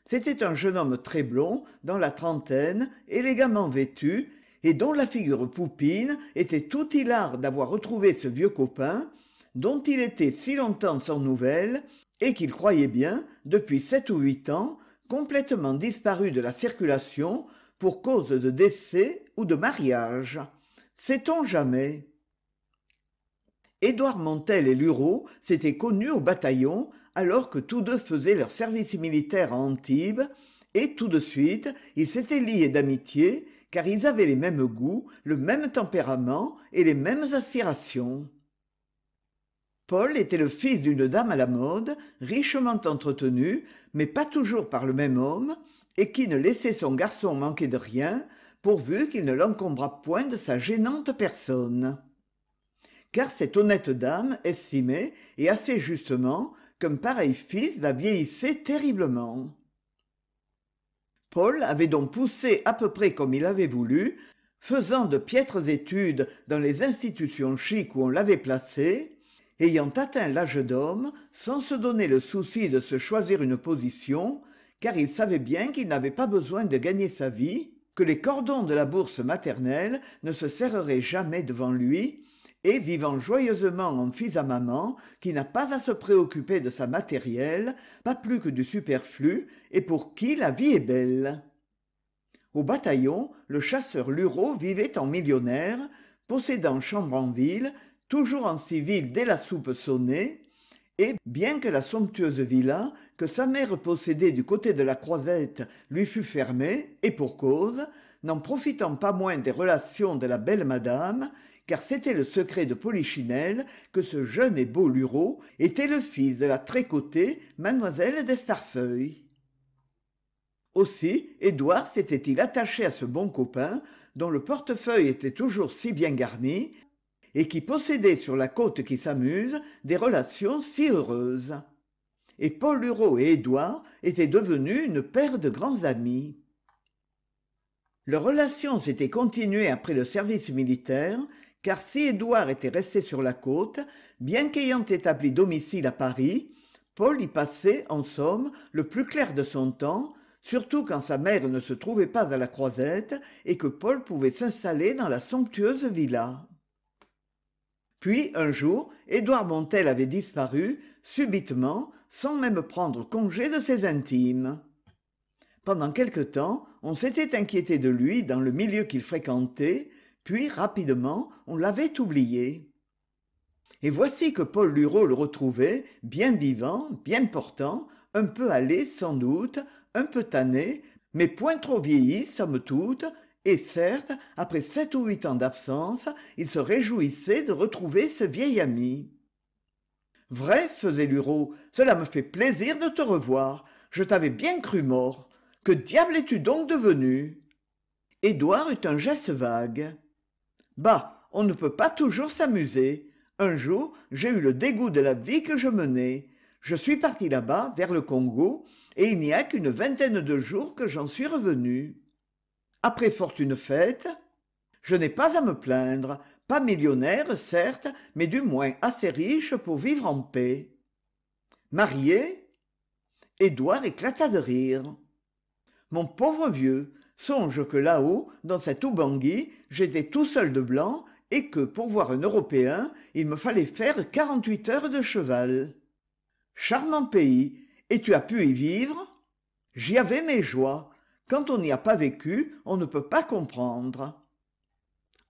C'était un jeune homme très blond, dans la trentaine, élégamment vêtu, et dont la figure poupine était tout hilar d'avoir retrouvé ce vieux copain, dont il était si longtemps sans nouvelles, et qu'il croyait bien, depuis sept ou huit ans, complètement disparu de la circulation pour cause de décès ou de mariage sait-on jamais Édouard Montel et lurot s'étaient connus au bataillon alors que tous deux faisaient leur service militaire à antibes et tout de suite ils s'étaient liés d'amitié car ils avaient les mêmes goûts le même tempérament et les mêmes aspirations paul était le fils d'une dame à la mode richement entretenue mais pas toujours par le même homme et qui ne laissait son garçon manquer de rien pourvu qu'il ne l'encombrât point de sa gênante personne car cette honnête dame estimait et assez justement qu'un pareil fils la vieillissait terriblement paul avait donc poussé à peu près comme il avait voulu faisant de piètres études dans les institutions chics où on l'avait placé ayant atteint l'âge d'homme sans se donner le souci de se choisir une position car il savait bien qu'il n'avait pas besoin de gagner sa vie les cordons de la bourse maternelle ne se serreraient jamais devant lui et vivant joyeusement en fils à maman qui n'a pas à se préoccuper de sa matérielle, pas plus que du superflu, et pour qui la vie est belle. Au bataillon, le chasseur Luro vivait en millionnaire, possédant chambre en ville, toujours en civil dès la soupe sonnée, et bien que la somptueuse villa que sa mère possédait du côté de la croisette lui fût fermée et pour cause n'en profitant pas moins des relations de la belle madame car c'était le secret de polichinelle que ce jeune et beau Lureau était le fils de la tricotée mademoiselle d'esparfeuille aussi édouard s'était-il attaché à ce bon copain dont le portefeuille était toujours si bien garni et qui possédait sur la côte qui s'amuse des relations si heureuses et paul Hureau et édouard étaient devenus une paire de grands amis leurs relations s'étaient continuées après le service militaire car si édouard était resté sur la côte bien qu'ayant établi domicile à paris paul y passait en somme le plus clair de son temps surtout quand sa mère ne se trouvait pas à la croisette et que paul pouvait s'installer dans la somptueuse villa puis un jour Édouard montel avait disparu subitement sans même prendre congé de ses intimes pendant quelque temps on s'était inquiété de lui dans le milieu qu'il fréquentait puis rapidement on l'avait oublié et voici que paul lureau le retrouvait bien vivant bien portant un peu allé, sans doute un peu tanné mais point trop vieilli somme toute et certes après sept ou huit ans d'absence il se réjouissait de retrouver ce vieil ami vrai faisait lurot cela me fait plaisir de te revoir je t'avais bien cru mort que diable es-tu donc devenu édouard eut un geste vague bah on ne peut pas toujours s'amuser un jour j'ai eu le dégoût de la vie que je menais je suis parti là-bas vers le congo et il n'y a qu'une vingtaine de jours que j'en suis revenu après fortune faite je n'ai pas à me plaindre pas millionnaire certes mais du moins assez riche pour vivre en paix marié Édouard éclata de rire mon pauvre vieux songe que là-haut dans cette oubangui, j'étais tout seul de blanc et que pour voir un européen il me fallait faire quarante-huit heures de cheval charmant pays et tu as pu y vivre j'y avais mes joies quand on n'y a pas vécu on ne peut pas comprendre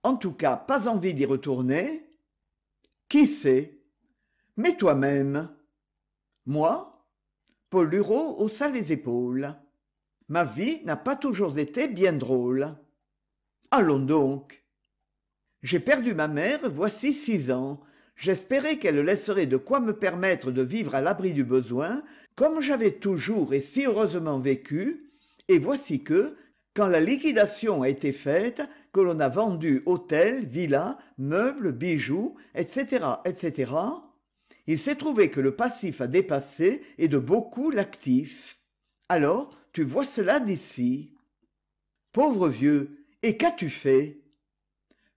en tout cas pas envie d'y retourner qui sait mais toi-même moi paul lureau haussa les épaules ma vie n'a pas toujours été bien drôle allons donc j'ai perdu ma mère voici six ans j'espérais qu'elle laisserait de quoi me permettre de vivre à l'abri du besoin comme j'avais toujours et si heureusement vécu et voici que quand la liquidation a été faite que l'on a vendu hôtels villas meubles bijoux etc etc il s'est trouvé que le passif a dépassé et de beaucoup l'actif alors tu vois cela d'ici pauvre vieux et qu'as-tu fait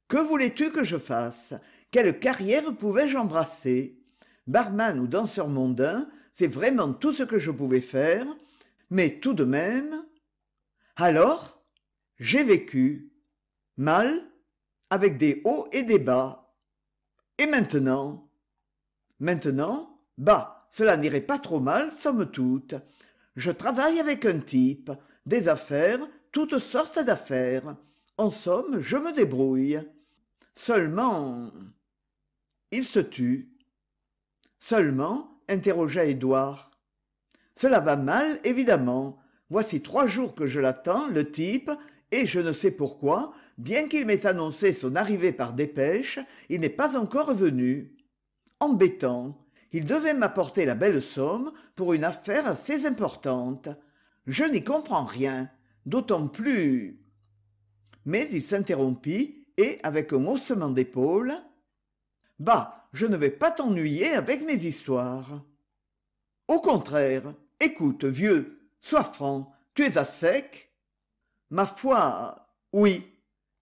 que voulais-tu que je fasse quelle carrière pouvais-je embrasser barman ou danseur mondain c'est vraiment tout ce que je pouvais faire mais tout de même alors j'ai vécu mal avec des hauts et des bas et maintenant maintenant bah cela n'irait pas trop mal somme toute je travaille avec un type des affaires toutes sortes d'affaires en somme je me débrouille seulement il se tut seulement interrogea édouard cela va mal évidemment voici trois jours que je l'attends le type et je ne sais pourquoi bien qu'il m'ait annoncé son arrivée par dépêche il n'est pas encore venu embêtant il devait m'apporter la belle somme pour une affaire assez importante je n'y comprends rien d'autant plus mais il s'interrompit et avec un haussement d'épaules bah je ne vais pas t'ennuyer avec mes histoires au contraire écoute vieux sois franc tu es à sec ma foi oui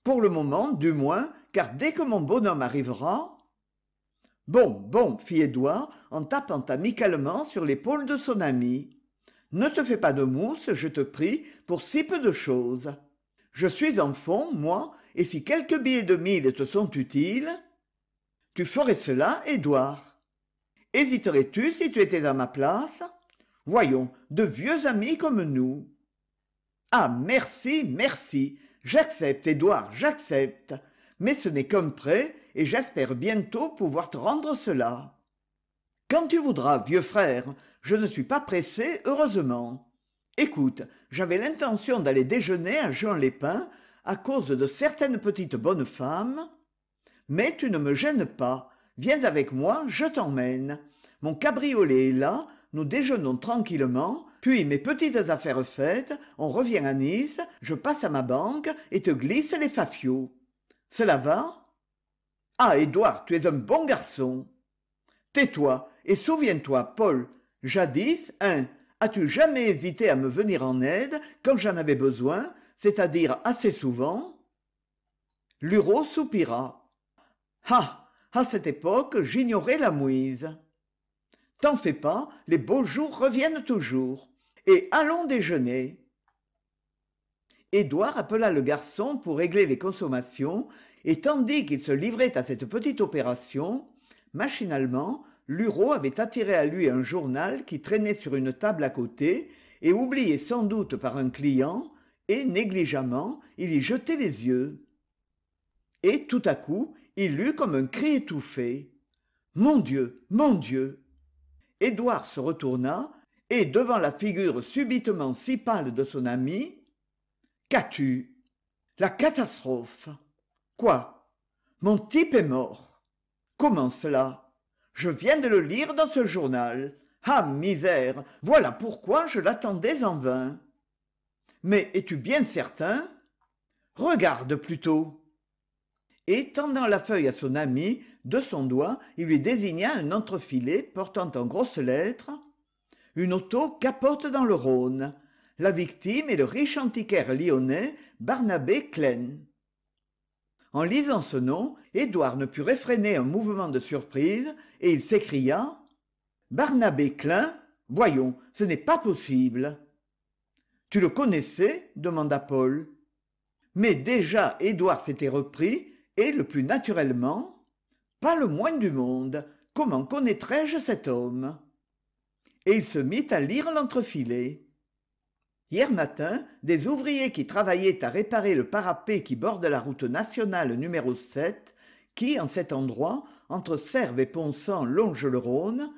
pour le moment du moins car dès que mon bonhomme arrivera bon bon fit édouard en tapant amicalement sur l'épaule de son ami ne te fais pas de mousse je te prie pour si peu de choses. »« je suis en fond moi et si quelques billets de mille te sont utiles tu ferais cela édouard hésiterais tu si tu étais à ma place voyons de vieux amis comme nous ah merci merci j'accepte édouard j'accepte mais ce n'est qu'un prêt et j'espère bientôt pouvoir te rendre cela quand tu voudras vieux frère je ne suis pas pressé heureusement écoute j'avais l'intention d'aller déjeuner à jean lépin à cause de certaines petites bonnes femmes mais tu ne me gênes pas viens avec moi je t'emmène mon cabriolet est là nous déjeunons tranquillement puis mes petites affaires faites on revient à nice je passe à ma banque et te glisse les fafiots. cela va ah édouard tu es un bon garçon tais-toi et souviens-toi paul jadis hein, as-tu jamais hésité à me venir en aide quand j'en avais besoin c'est-à-dire assez souvent Luro soupira ah à cette époque j'ignorais la mouise t'en fais pas les beaux jours reviennent toujours et allons déjeuner Édouard appela le garçon pour régler les consommations et tandis qu'il se livrait à cette petite opération machinalement l'URO avait attiré à lui un journal qui traînait sur une table à côté et oublié sans doute par un client et négligemment il y jetait les yeux et tout à coup il eut comme un cri étouffé mon dieu mon dieu édouard se retourna et devant la figure subitement si pâle de son ami qu'as-tu la catastrophe quoi mon type est mort comment cela je viens de le lire dans ce journal ah misère voilà pourquoi je l'attendais en vain mais es-tu bien certain regarde plutôt et tendant la feuille à son ami de son doigt il lui désigna un entrefilet portant en grosses lettres une auto capote dans le rhône la victime est le riche antiquaire lyonnais barnabé klein en lisant ce nom édouard ne put réfréner un mouvement de surprise et il s'écria barnabé klein voyons ce n'est pas possible tu le connaissais demanda paul mais déjà édouard s'était repris et le plus naturellement pas le moins du monde comment connaîtrais je cet homme et il se mit à lire l'entrefilet hier matin des ouvriers qui travaillaient à réparer le parapet qui borde la route nationale numéro qui en cet endroit entre serves et ponsan longe le rhône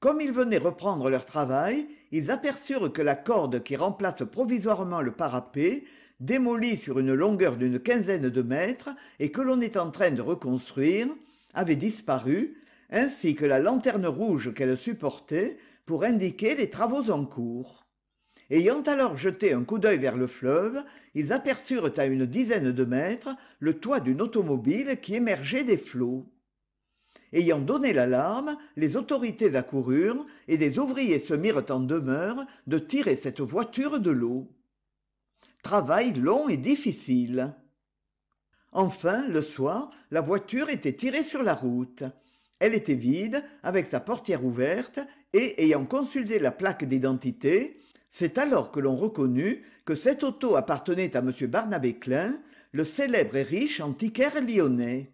comme ils venaient reprendre leur travail ils aperçurent que la corde qui remplace provisoirement le parapet démolie sur une longueur d'une quinzaine de mètres et que l'on est en train de reconstruire, avait disparu, ainsi que la lanterne rouge qu'elle supportait pour indiquer les travaux en cours. Ayant alors jeté un coup d'œil vers le fleuve, ils aperçurent à une dizaine de mètres le toit d'une automobile qui émergeait des flots. Ayant donné l'alarme, les autorités accoururent et des ouvriers se mirent en demeure de tirer cette voiture de l'eau travail long et difficile enfin le soir la voiture était tirée sur la route elle était vide avec sa portière ouverte et ayant consulté la plaque d'identité c'est alors que l'on reconnut que cette auto appartenait à m barnabé klein le célèbre et riche antiquaire lyonnais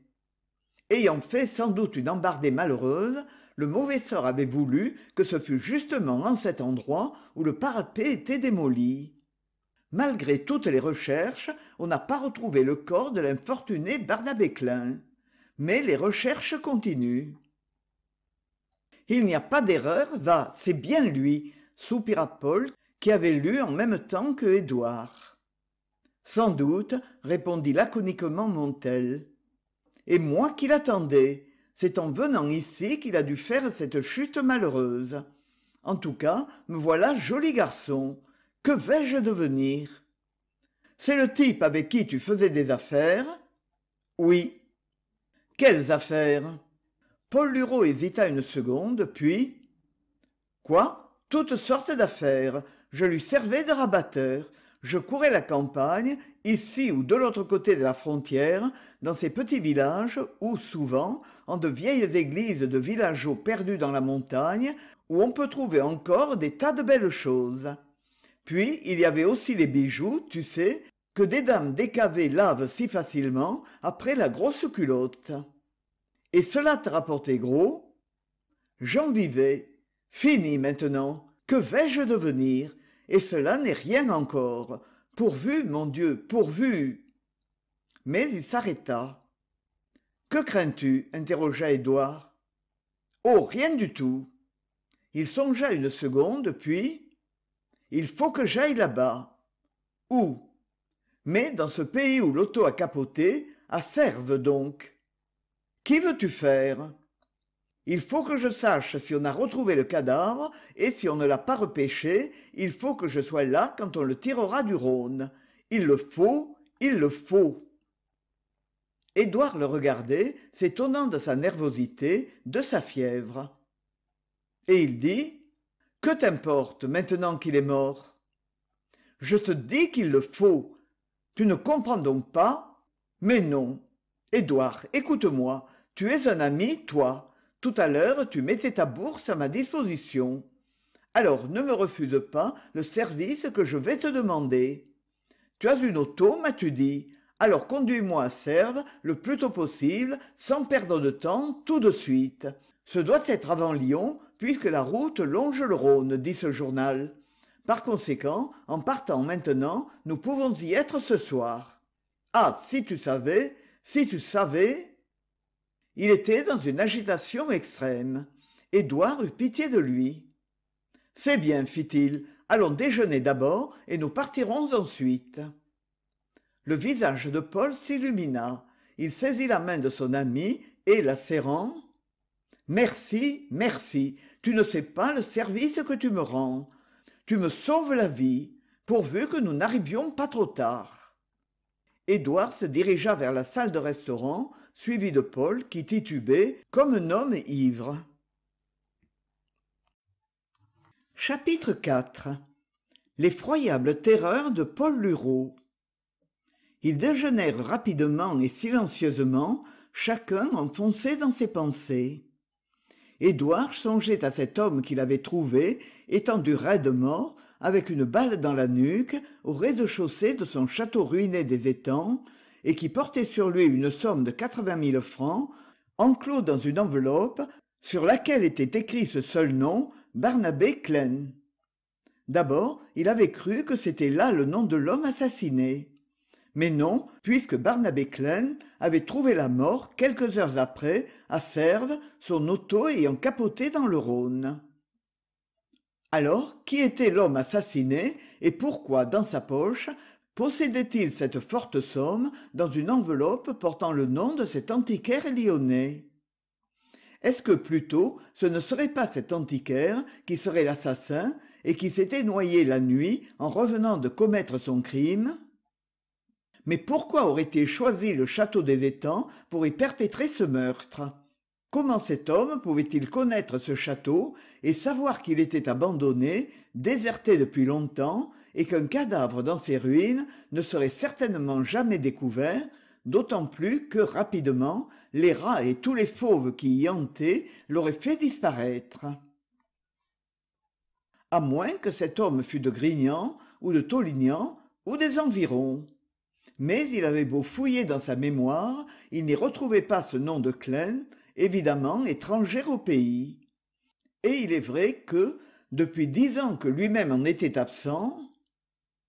ayant fait sans doute une embardée malheureuse le mauvais sort avait voulu que ce fût justement en cet endroit où le parapet était démoli malgré toutes les recherches on n'a pas retrouvé le corps de l'infortuné barnabé klein mais les recherches continuent il n'y a pas d'erreur va c'est bien lui soupira paul qui avait lu en même temps que édouard sans doute répondit laconiquement montel et moi qui l'attendais c'est en venant ici qu'il a dû faire cette chute malheureuse en tout cas me voilà joli garçon que vais-je devenir C'est le type avec qui tu faisais des affaires Oui. Quelles affaires Paul Lureau hésita une seconde, puis Quoi Toutes sortes d'affaires. Je lui servais de rabatteur. Je courais la campagne, ici ou de l'autre côté de la frontière, dans ces petits villages ou souvent, en de vieilles églises de villageaux perdus dans la montagne, où on peut trouver encore des tas de belles choses puis il y avait aussi les bijoux tu sais que des dames décavées lavent si facilement après la grosse culotte et cela t'a rapporté gros j'en vivais fini maintenant que vais-je devenir et cela n'est rien encore pourvu mon dieu pourvu mais il s'arrêta que crains-tu interrogea édouard oh rien du tout il songea une seconde puis il faut que j'aille là-bas où mais dans ce pays où l'auto a capoté à serve donc Qui veux-tu faire il faut que je sache si on a retrouvé le cadavre et si on ne l'a pas repêché il faut que je sois là quand on le tirera du rhône il le faut il le faut Édouard le regardait, s'étonnant de sa nervosité, de sa fièvre. Et il dit que t'importe maintenant qu'il est mort je te dis qu'il le faut tu ne comprends donc pas mais non édouard écoute-moi tu es un ami toi tout à l'heure tu mettais ta bourse à ma disposition alors ne me refuse pas le service que je vais te demander tu as une auto m'as-tu dit alors conduis-moi à Serve le plus tôt possible, sans perdre de temps, tout de suite. Ce doit être avant Lyon, puisque la route longe le rhône dit ce journal par conséquent en partant maintenant nous pouvons y être ce soir ah si tu savais si tu savais il était dans une agitation extrême édouard eut pitié de lui c'est bien fit-il allons déjeuner d'abord et nous partirons ensuite le visage de paul s'illumina il saisit la main de son ami et la serrant Merci, merci, tu ne sais pas le service que tu me rends. Tu me sauves la vie, pourvu que nous n'arrivions pas trop tard. Édouard se dirigea vers la salle de restaurant, suivi de Paul qui titubait comme un homme ivre. Chapitre 4 L'effroyable terreur de Paul Lureau. Ils déjeunèrent rapidement et silencieusement, chacun enfoncé dans ses pensées édouard songeait à cet homme qu'il avait trouvé étendu raide mort avec une balle dans la nuque au rez-de-chaussée de son château ruiné des étangs et qui portait sur lui une somme de quatre-vingt mille francs enclos dans une enveloppe sur laquelle était écrit ce seul nom barnabé Klein. d'abord il avait cru que c'était là le nom de l'homme assassiné mais non puisque barnabé Klein avait trouvé la mort quelques heures après à Serve, son auto ayant capoté dans le rhône alors qui était l'homme assassiné et pourquoi dans sa poche possédait-il cette forte somme dans une enveloppe portant le nom de cet antiquaire lyonnais est-ce que plutôt ce ne serait pas cet antiquaire qui serait l'assassin et qui s'était noyé la nuit en revenant de commettre son crime mais pourquoi aurait-il choisi le château des étangs pour y perpétrer ce meurtre Comment cet homme pouvait-il connaître ce château et savoir qu'il était abandonné, déserté depuis longtemps, et qu'un cadavre dans ses ruines ne serait certainement jamais découvert, d'autant plus que rapidement les rats et tous les fauves qui y hantaient l'auraient fait disparaître À moins que cet homme fût de Grignan, ou de Tolignan, ou des environs mais il avait beau fouiller dans sa mémoire il n'y retrouvait pas ce nom de klein évidemment étranger au pays et il est vrai que depuis dix ans que lui-même en était absent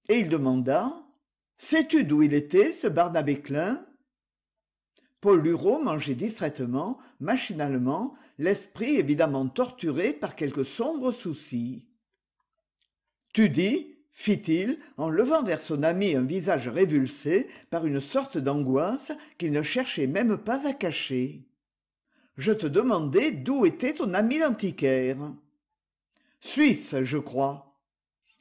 et il demanda sais-tu d'où il était ce barnabé klein paul lureau mangeait distraitement machinalement l'esprit évidemment torturé par quelque sombre souci tu dis fit-il en levant vers son ami un visage révulsé par une sorte d'angoisse qu'il ne cherchait même pas à cacher. Je te demandais d'où était ton ami l'antiquaire. Suisse, je crois.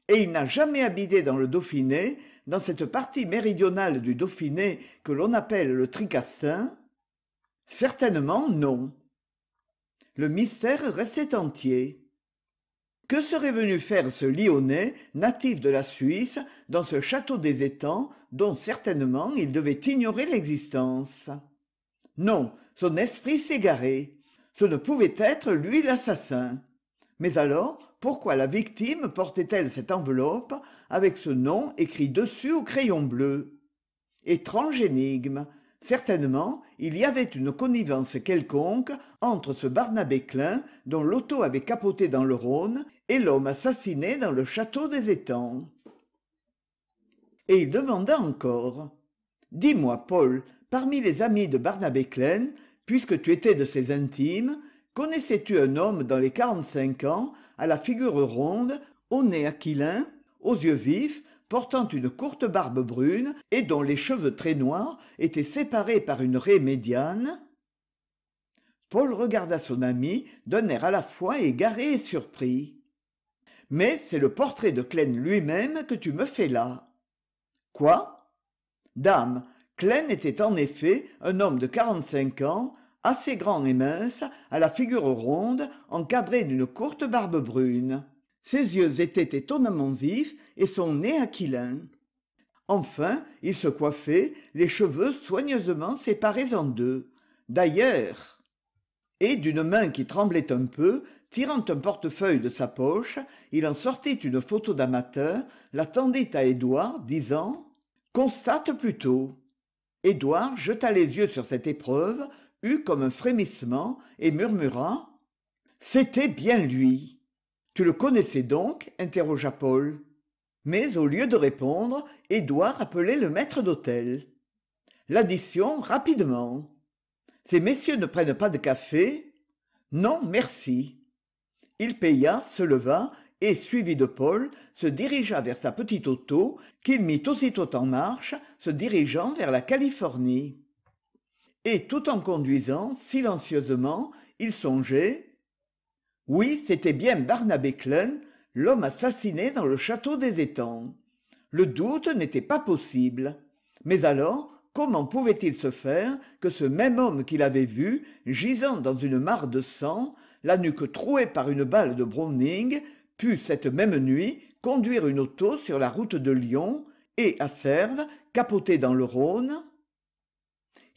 Et il n'a jamais habité dans le Dauphiné, dans cette partie méridionale du Dauphiné que l'on appelle le Tricastin Certainement non. Le mystère restait entier que serait venu faire ce lyonnais natif de la suisse dans ce château des étangs dont certainement il devait ignorer l'existence non son esprit s'égarait ce ne pouvait être lui l'assassin mais alors pourquoi la victime portait-elle cette enveloppe avec ce nom écrit dessus au crayon bleu étrange énigme Certainement, il y avait une connivence quelconque entre ce Barnabé Klein, dont l'auto avait capoté dans le Rhône, et l'homme assassiné dans le château des étangs. Et il demanda encore Dis-moi, Paul, parmi les amis de Barnabé Klein, puisque tu étais de ses intimes, connaissais-tu un homme dans les quarante-cinq ans, à la figure ronde, au nez aquilin, aux yeux vifs, portant une courte barbe brune et dont les cheveux très noirs étaient séparés par une raie médiane paul regarda son ami d'un air à la fois égaré et surpris mais c'est le portrait de klein lui-même que tu me fais là quoi dame klein était en effet un homme de quarante-cinq ans assez grand et mince à la figure ronde encadré d'une courte barbe brune ses yeux étaient étonnamment vifs et son nez aquilin enfin il se coiffait les cheveux soigneusement séparés en deux d'ailleurs et d'une main qui tremblait un peu tirant un portefeuille de sa poche il en sortit une photo d'amateur la tendit à édouard disant constate plutôt édouard jeta les yeux sur cette épreuve eut comme un frémissement et murmura c'était bien lui tu le connaissais donc interrogea Paul. Mais au lieu de répondre, Édouard appelait le maître d'hôtel. L'addition rapidement. Ces messieurs ne prennent pas de café Non, merci. Il paya, se leva et, suivi de Paul, se dirigea vers sa petite auto, qu'il mit aussitôt en marche, se dirigeant vers la Californie. Et tout en conduisant, silencieusement, il songeait oui c'était bien barnabé Klen, l'homme assassiné dans le château des étangs le doute n'était pas possible mais alors comment pouvait-il se faire que ce même homme qu'il avait vu gisant dans une mare de sang la nuque trouée par une balle de browning pût cette même nuit conduire une auto sur la route de lyon et à serve, capoter dans le rhône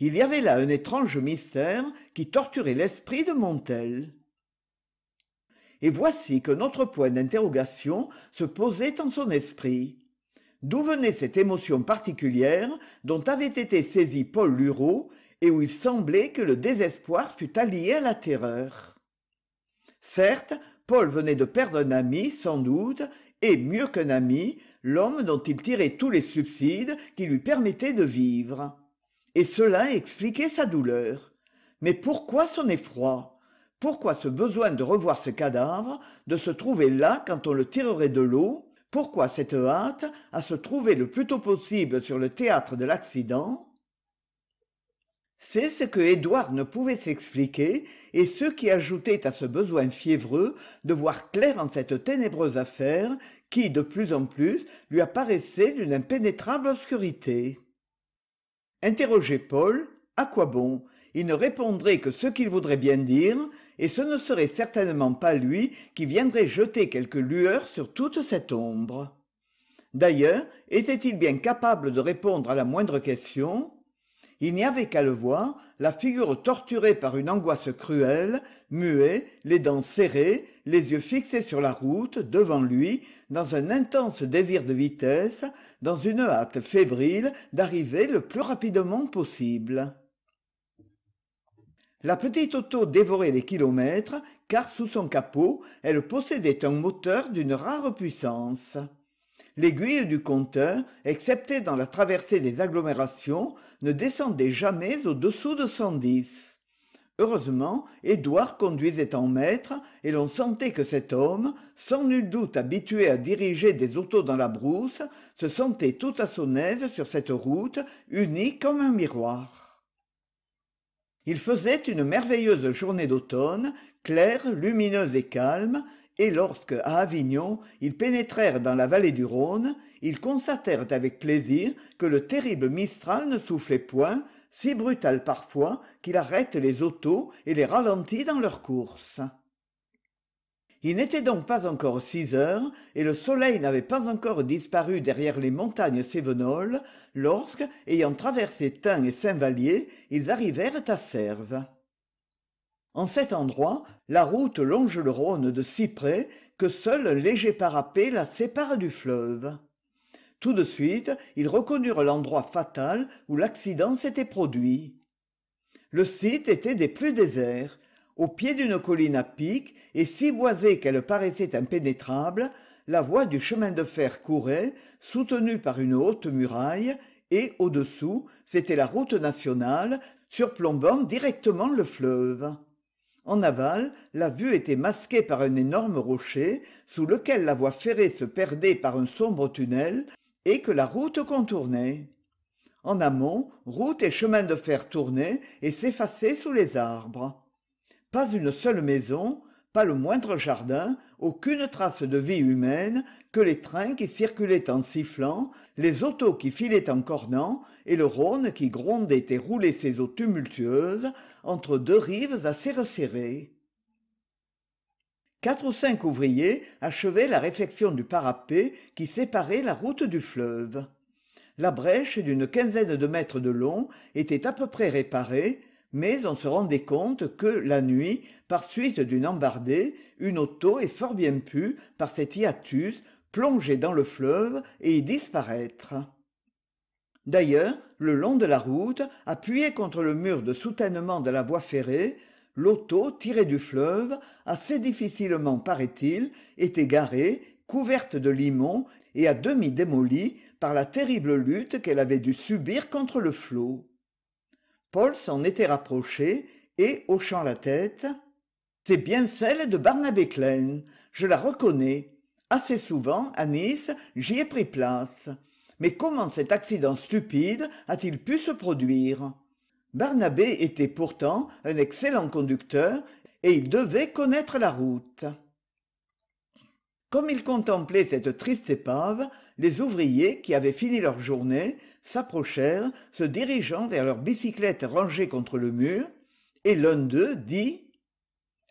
il y avait là un étrange mystère qui torturait l'esprit de montel et voici qu'un autre point d'interrogation se posait en son esprit d'où venait cette émotion particulière dont avait été saisi paul Lurot et où il semblait que le désespoir fût allié à la terreur certes paul venait de perdre un ami sans doute et mieux qu'un ami l'homme dont il tirait tous les subsides qui lui permettaient de vivre et cela expliquait sa douleur mais pourquoi son effroi pourquoi ce besoin de revoir ce cadavre de se trouver là quand on le tirerait de l'eau pourquoi cette hâte à se trouver le plus tôt possible sur le théâtre de l'accident c'est ce que Édouard ne pouvait s'expliquer et ce qui ajoutait à ce besoin fiévreux de voir clair en cette ténébreuse affaire qui, de plus en plus, lui apparaissait d'une impénétrable obscurité. Interroger Paul, à quoi bon Il ne répondrait que ce qu'il voudrait bien dire et ce ne serait certainement pas lui qui viendrait jeter quelque lueur sur toute cette ombre d'ailleurs était-il bien capable de répondre à la moindre question il n'y avait qu'à le voir la figure torturée par une angoisse cruelle muet les dents serrées les yeux fixés sur la route devant lui dans un intense désir de vitesse dans une hâte fébrile d'arriver le plus rapidement possible la petite auto dévorait les kilomètres car sous son capot elle possédait un moteur d'une rare puissance l'aiguille du compteur excepté dans la traversée des agglomérations ne descendait jamais au-dessous de cent dix heureusement édouard conduisait en maître et l'on sentait que cet homme sans nul doute habitué à diriger des autos dans la brousse se sentait tout à son aise sur cette route unie comme un miroir il faisait une merveilleuse journée d'automne claire lumineuse et calme et lorsque à avignon ils pénétrèrent dans la vallée du rhône ils constatèrent avec plaisir que le terrible mistral ne soufflait point si brutal parfois qu'il arrête les autos et les ralentit dans leur course il n'était donc pas encore six heures et le soleil n'avait pas encore disparu derrière les montagnes sévenoles lorsque ayant traversé tain et saint-vallier ils arrivèrent à Serve. en cet endroit la route longe le rhône de si près que seul un léger parapet la sépare du fleuve tout de suite ils reconnurent l'endroit fatal où l'accident s'était produit le site était des plus déserts au pied d'une colline à pic et si boisée qu'elle paraissait impénétrable la voie du chemin de fer courait soutenue par une haute muraille et au-dessous c'était la route nationale surplombant directement le fleuve en aval la vue était masquée par un énorme rocher sous lequel la voie ferrée se perdait par un sombre tunnel et que la route contournait en amont route et chemin de fer tournaient et s'effaçaient sous les arbres pas une seule maison pas le moindre jardin aucune trace de vie humaine que les trains qui circulaient en sifflant les autos qui filaient en cornant et le rhône qui grondait et roulait ses eaux tumultueuses entre deux rives assez resserrées quatre ou cinq ouvriers achevaient la réfection du parapet qui séparait la route du fleuve la brèche d'une quinzaine de mètres de long était à peu près réparée mais on se rendait compte que la nuit par suite d'une embardée une auto est fort bien pu par cet hiatus plonger dans le fleuve et y disparaître d'ailleurs le long de la route appuyée contre le mur de soutènement de la voie ferrée l'auto tirée du fleuve assez difficilement paraît-il était garée couverte de limon et à demi démolie par la terrible lutte qu'elle avait dû subir contre le flot paul s'en était rapproché et hochant la tête c'est bien celle de barnabé Klein. je la reconnais assez souvent à nice j'y ai pris place mais comment cet accident stupide a-t-il pu se produire barnabé était pourtant un excellent conducteur et il devait connaître la route comme il contemplait cette triste épave des ouvriers qui avaient fini leur journée s'approchèrent se dirigeant vers leurs bicyclettes rangées contre le mur et l'un d'eux dit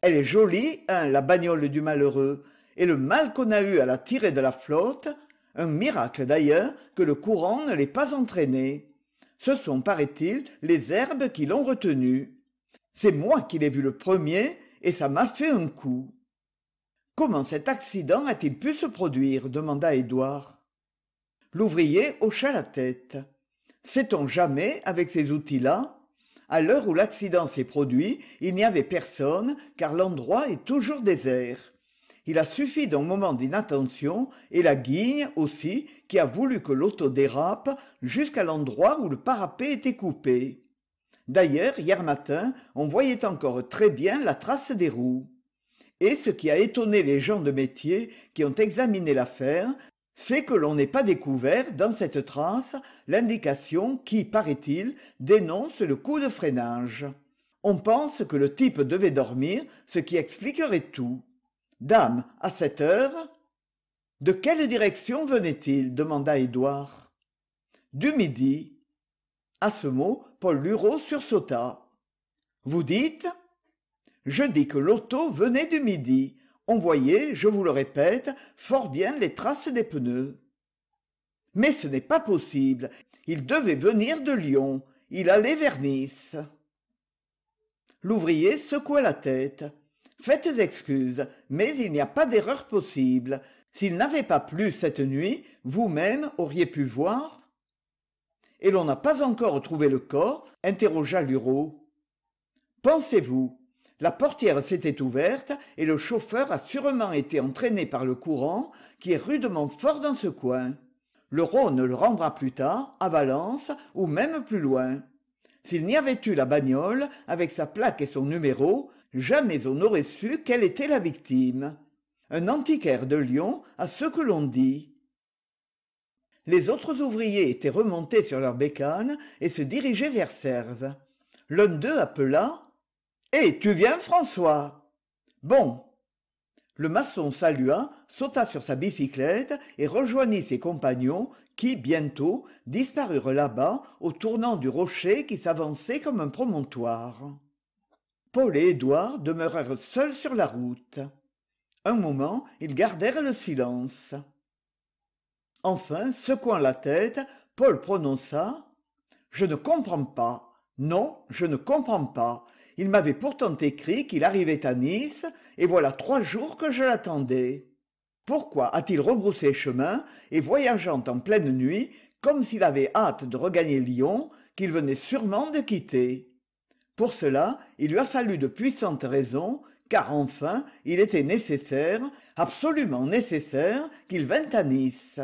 elle est jolie hein la bagnole du malheureux et le mal qu'on a eu à la tirer de la flotte un miracle d'ailleurs que le courant ne l'ait pas entraînée ce sont paraît-il les herbes qui l'ont retenue c'est moi qui l'ai vu le premier et ça m'a fait un coup comment cet accident a-t-il pu se produire demanda édouard l'ouvrier hocha la tête sait-on jamais avec ces outils là À l'heure où l'accident s'est produit il n'y avait personne car l'endroit est toujours désert il a suffi d'un moment d'inattention et la guigne aussi qui a voulu que l'auto dérape jusqu'à l'endroit où le parapet était coupé d'ailleurs hier matin on voyait encore très bien la trace des roues et ce qui a étonné les gens de métier qui ont examiné l'affaire c'est que l'on n'ait pas découvert dans cette trace l'indication qui, paraît-il, dénonce le coup de freinage. On pense que le type devait dormir, ce qui expliquerait tout. Dame, à cette heure De quelle direction venait-il demanda Édouard. Du midi. À ce mot, Paul luro sursauta. Vous dites Je dis que l'auto venait du midi, on voyait je vous le répète fort bien les traces des pneus mais ce n'est pas possible il devait venir de lyon il allait vers nice l'ouvrier secoua la tête faites excuse mais il n'y a pas d'erreur possible s'il n'avait pas plu cette nuit vous-même auriez pu voir et l'on n'a pas encore trouvé le corps interrogea Luro. pensez-vous la portière s'était ouverte et le chauffeur a sûrement été entraîné par le courant qui est rudement fort dans ce coin. Le Rhône le rendra plus tard, à Valence ou même plus loin. S'il n'y avait eu la bagnole, avec sa plaque et son numéro, jamais on n'aurait su quelle était la victime. Un antiquaire de Lyon à ce que l'on dit. Les autres ouvriers étaient remontés sur leurs bécanes et se dirigeaient vers Serve. L'un d'eux appela eh tu viens françois bon le maçon salua sauta sur sa bicyclette et rejoignit ses compagnons qui bientôt disparurent là-bas au tournant du rocher qui s'avançait comme un promontoire paul et édouard demeurèrent seuls sur la route un moment ils gardèrent le silence enfin secouant la tête paul prononça je ne comprends pas non je ne comprends pas il m'avait pourtant écrit qu'il arrivait à nice et voilà trois jours que je l'attendais pourquoi a-t-il rebroussé chemin et voyageant en pleine nuit comme s'il avait hâte de regagner lyon qu'il venait sûrement de quitter pour cela il lui a fallu de puissantes raisons car enfin il était nécessaire absolument nécessaire qu'il vînt à nice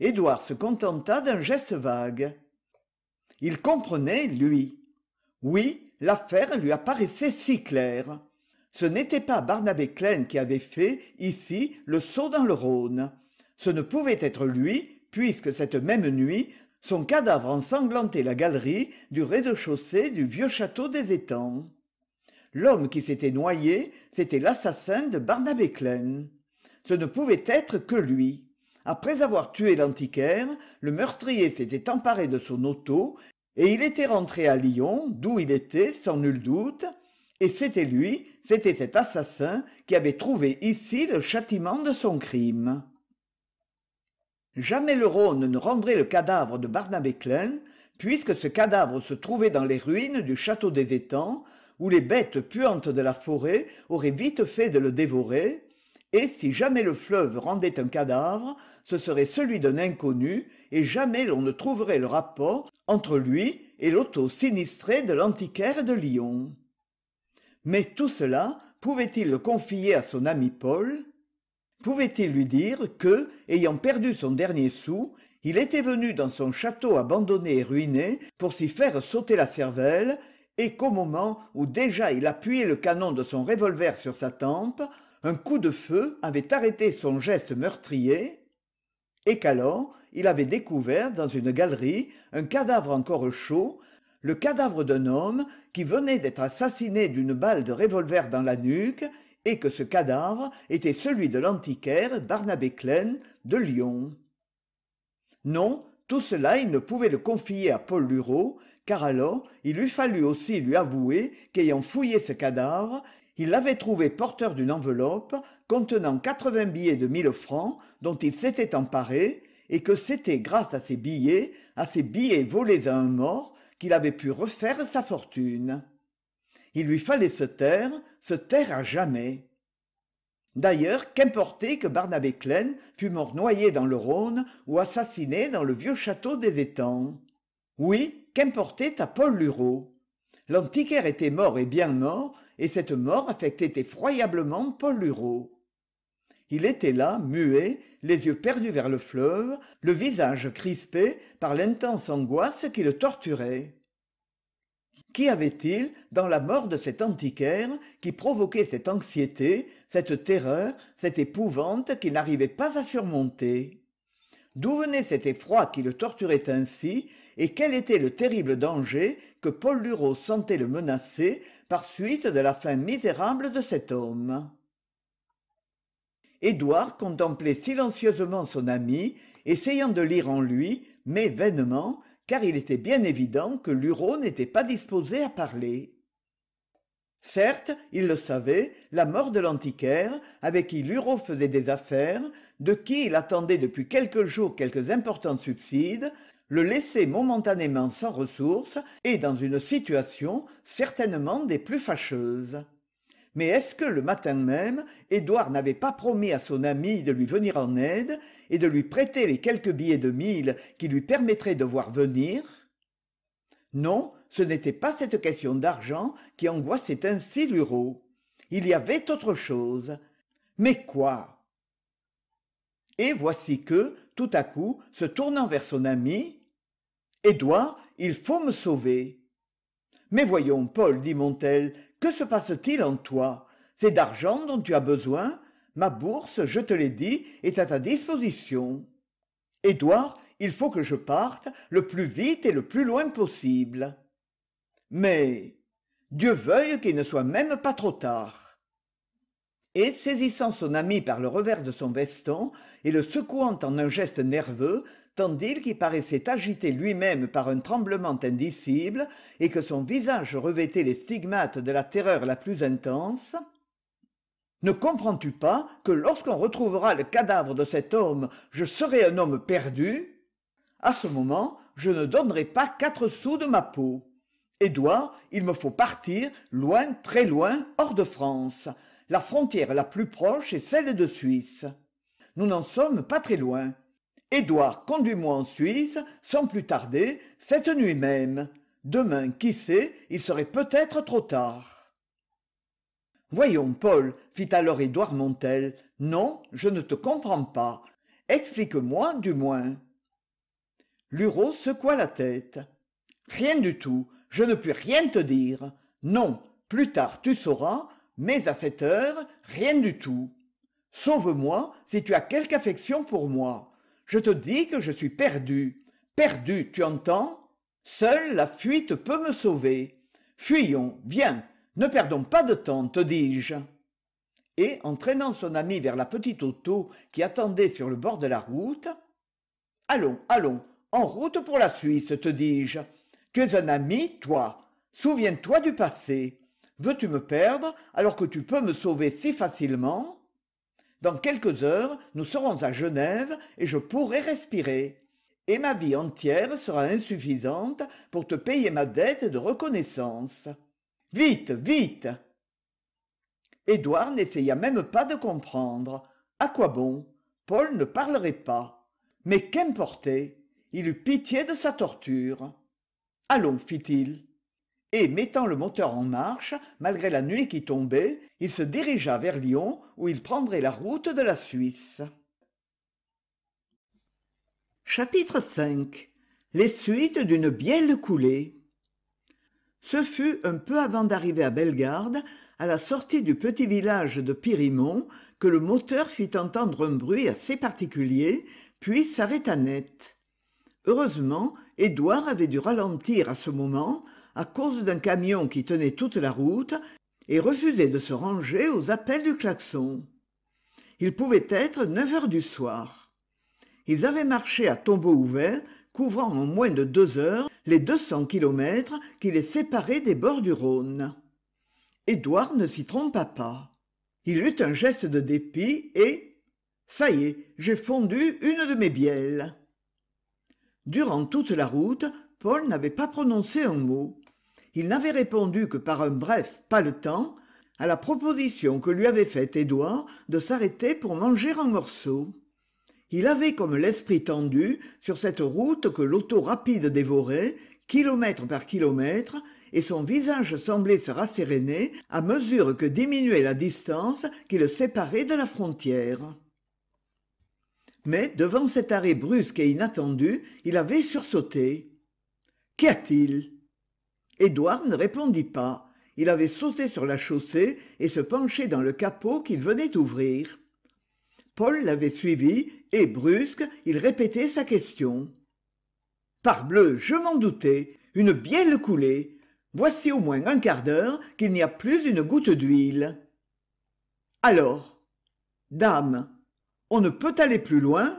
édouard se contenta d'un geste vague il comprenait lui oui l'affaire lui apparaissait si claire ce n'était pas barnabé Klein qui avait fait ici le saut dans le rhône ce ne pouvait être lui puisque cette même nuit son cadavre ensanglantait la galerie du rez-de-chaussée du vieux château des étangs l'homme qui s'était noyé c'était l'assassin de barnabé Klein. ce ne pouvait être que lui après avoir tué l'antiquaire le meurtrier s'était emparé de son auto et il était rentré à lyon d'où il était sans nul doute et c'était lui c'était cet assassin qui avait trouvé ici le châtiment de son crime jamais le rhône ne rendrait le cadavre de barnabé Klein, puisque ce cadavre se trouvait dans les ruines du château des étangs où les bêtes puantes de la forêt auraient vite fait de le dévorer et si jamais le fleuve rendait un cadavre ce serait celui d'un inconnu et jamais l'on ne trouverait le rapport entre lui et l'auto sinistré de l'antiquaire de lyon mais tout cela pouvait-il le confier à son ami paul pouvait-il lui dire que ayant perdu son dernier sou il était venu dans son château abandonné et ruiné pour s'y faire sauter la cervelle et qu'au moment où déjà il appuyait le canon de son revolver sur sa tempe un coup de feu avait arrêté son geste meurtrier et qu'alors il avait découvert dans une galerie un cadavre encore chaud le cadavre d'un homme qui venait d'être assassiné d'une balle de revolver dans la nuque et que ce cadavre était celui de l'antiquaire Barnabé Klein de Lyon. Non, tout cela il ne pouvait le confier à Paul Lureau, car alors il eût fallu aussi lui avouer qu'ayant fouillé ce cadavre, il l'avait trouvé porteur d'une enveloppe contenant quatre-vingts billets de mille francs dont il s'était emparé et que c'était grâce à ces billets à ces billets volés à un mort qu'il avait pu refaire sa fortune il lui fallait se taire se taire à jamais d'ailleurs qu'importait que barnabé Klein fût mort noyé dans le rhône ou assassiné dans le vieux château des étangs oui qu'importait à paul lureau l'antiquaire était mort et bien mort et cette mort affectait effroyablement paul lureau il était là muet les yeux perdus vers le fleuve le visage crispé par l'intense angoisse qui le torturait Qui avait-il dans la mort de cet antiquaire qui provoquait cette anxiété cette terreur cette épouvante qu'il n'arrivait pas à surmonter d'où venait cet effroi qui le torturait ainsi et quel était le terrible danger que paul lureau sentait le menacer par suite de la fin misérable de cet homme édouard contemplait silencieusement son ami essayant de lire en lui mais vainement car il était bien évident que l'uro n'était pas disposé à parler certes il le savait la mort de l'antiquaire avec qui l'uro faisait des affaires de qui il attendait depuis quelques jours quelques importants subsides le laisser momentanément sans ressources et dans une situation certainement des plus fâcheuses. Mais est-ce que le matin même, Édouard n'avait pas promis à son ami de lui venir en aide et de lui prêter les quelques billets de mille qui lui permettraient de voir venir Non, ce n'était pas cette question d'argent qui angoissait ainsi l'ureau. Il y avait autre chose. Mais quoi Et voici que, tout à coup se tournant vers son ami Édouard, il faut me sauver mais voyons paul dit montel que se passe-t-il en toi c'est d'argent dont tu as besoin ma bourse je te l'ai dit est à ta disposition Édouard, il faut que je parte le plus vite et le plus loin possible mais dieu veuille qu'il ne soit même pas trop tard et saisissant son ami par le revers de son veston et le secouant en un geste nerveux tandis qu'il paraissait agité lui-même par un tremblement indicible et que son visage revêtait les stigmates de la terreur la plus intense ne comprends-tu pas que lorsqu'on retrouvera le cadavre de cet homme je serai un homme perdu à ce moment je ne donnerai pas quatre sous de ma peau Édouard, il me faut partir, loin, très loin, hors de France la frontière la plus proche est celle de suisse nous n'en sommes pas très loin Édouard, conduis-moi en suisse sans plus tarder cette nuit même demain qui sait il serait peut-être trop tard voyons paul fit alors Édouard montel non je ne te comprends pas explique-moi du moins Luro secoua la tête rien du tout je ne puis rien te dire non plus tard tu sauras mais à cette heure rien du tout sauve-moi si tu as quelque affection pour moi je te dis que je suis perdu perdu tu entends seule la fuite peut me sauver fuyons viens ne perdons pas de temps te dis-je et entraînant son ami vers la petite auto qui attendait sur le bord de la route allons allons en route pour la suisse te dis-je tu es un ami toi souviens-toi du passé Veux-tu me perdre alors que tu peux me sauver si facilement Dans quelques heures, nous serons à Genève et je pourrai respirer. Et ma vie entière sera insuffisante pour te payer ma dette de reconnaissance. Vite, vite Édouard n'essaya même pas de comprendre. À quoi bon Paul ne parlerait pas. Mais qu'importait Il eut pitié de sa torture. Allons, fit-il et mettant le moteur en marche malgré la nuit qui tombait il se dirigea vers lyon où il prendrait la route de la suisse chapitre v les suites d'une bielle coulée ce fut un peu avant d'arriver à bellegarde à la sortie du petit village de pirimont que le moteur fit entendre un bruit assez particulier puis s'arrêta net heureusement édouard avait dû ralentir à ce moment à cause d'un camion qui tenait toute la route et refusait de se ranger aux appels du klaxon. Il pouvait être neuf heures du soir. Ils avaient marché à tombeau ouvert, couvrant en moins de deux heures les deux cents kilomètres qui les séparaient des bords du Rhône. Édouard ne s'y trompa pas. Il eut un geste de dépit et Ça y est, j'ai fondu une de mes bielles. Durant toute la route, Paul n'avait pas prononcé un mot il n'avait répondu que par un bref temps » à la proposition que lui avait faite édouard de s'arrêter pour manger un morceau il avait comme l'esprit tendu sur cette route que l'auto rapide dévorait kilomètre par kilomètre et son visage semblait se rasséréner à mesure que diminuait la distance qui le séparait de la frontière. Mais devant cet arrêt brusque et inattendu, il avait sursauté. Qu'y a-t-il édouard ne répondit pas il avait sauté sur la chaussée et se penché dans le capot qu'il venait d'ouvrir paul l'avait suivi et brusque il répétait sa question parbleu je m'en doutais une bielle coulée voici au moins un quart d'heure qu'il n'y a plus une goutte d'huile alors dame on ne peut aller plus loin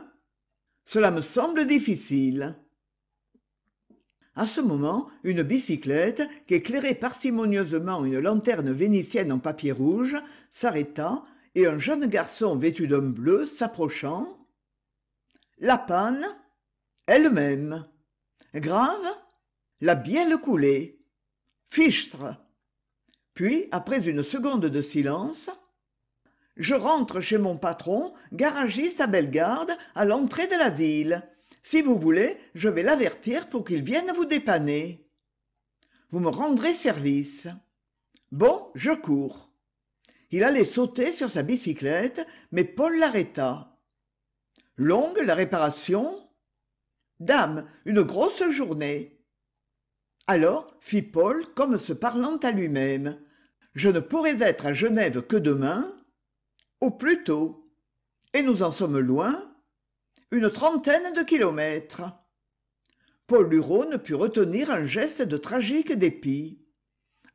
cela me semble difficile à ce moment une bicyclette qu'éclairait parcimonieusement une lanterne vénitienne en papier rouge s'arrêta et un jeune garçon vêtu d'un bleu s'approchant la panne elle-même grave la bielle coulée fichtre puis après une seconde de silence je rentre chez mon patron garagiste à bellegarde à l'entrée de la ville si vous voulez je vais l'avertir pour qu'il vienne vous dépanner vous me rendrez service bon je cours il allait sauter sur sa bicyclette mais paul l'arrêta longue la réparation dame une grosse journée alors fit paul comme se parlant à lui-même je ne pourrais être à genève que demain au plus tôt et nous en sommes loin une trentaine de kilomètres paul Lurot ne put retenir un geste de tragique dépit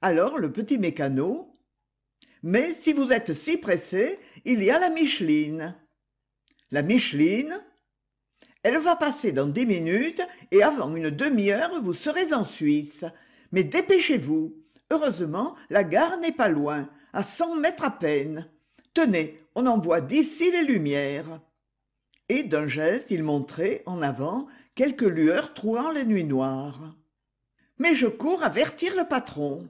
alors le petit mécano mais si vous êtes si pressé il y a la micheline la micheline elle va passer dans dix minutes et avant une demi-heure vous serez en suisse mais dépêchez-vous heureusement la gare n'est pas loin à cent mètres à peine tenez on en voit d'ici les lumières et d'un geste il montrait en avant quelques lueurs trouant les nuits noires. « mais je cours avertir le patron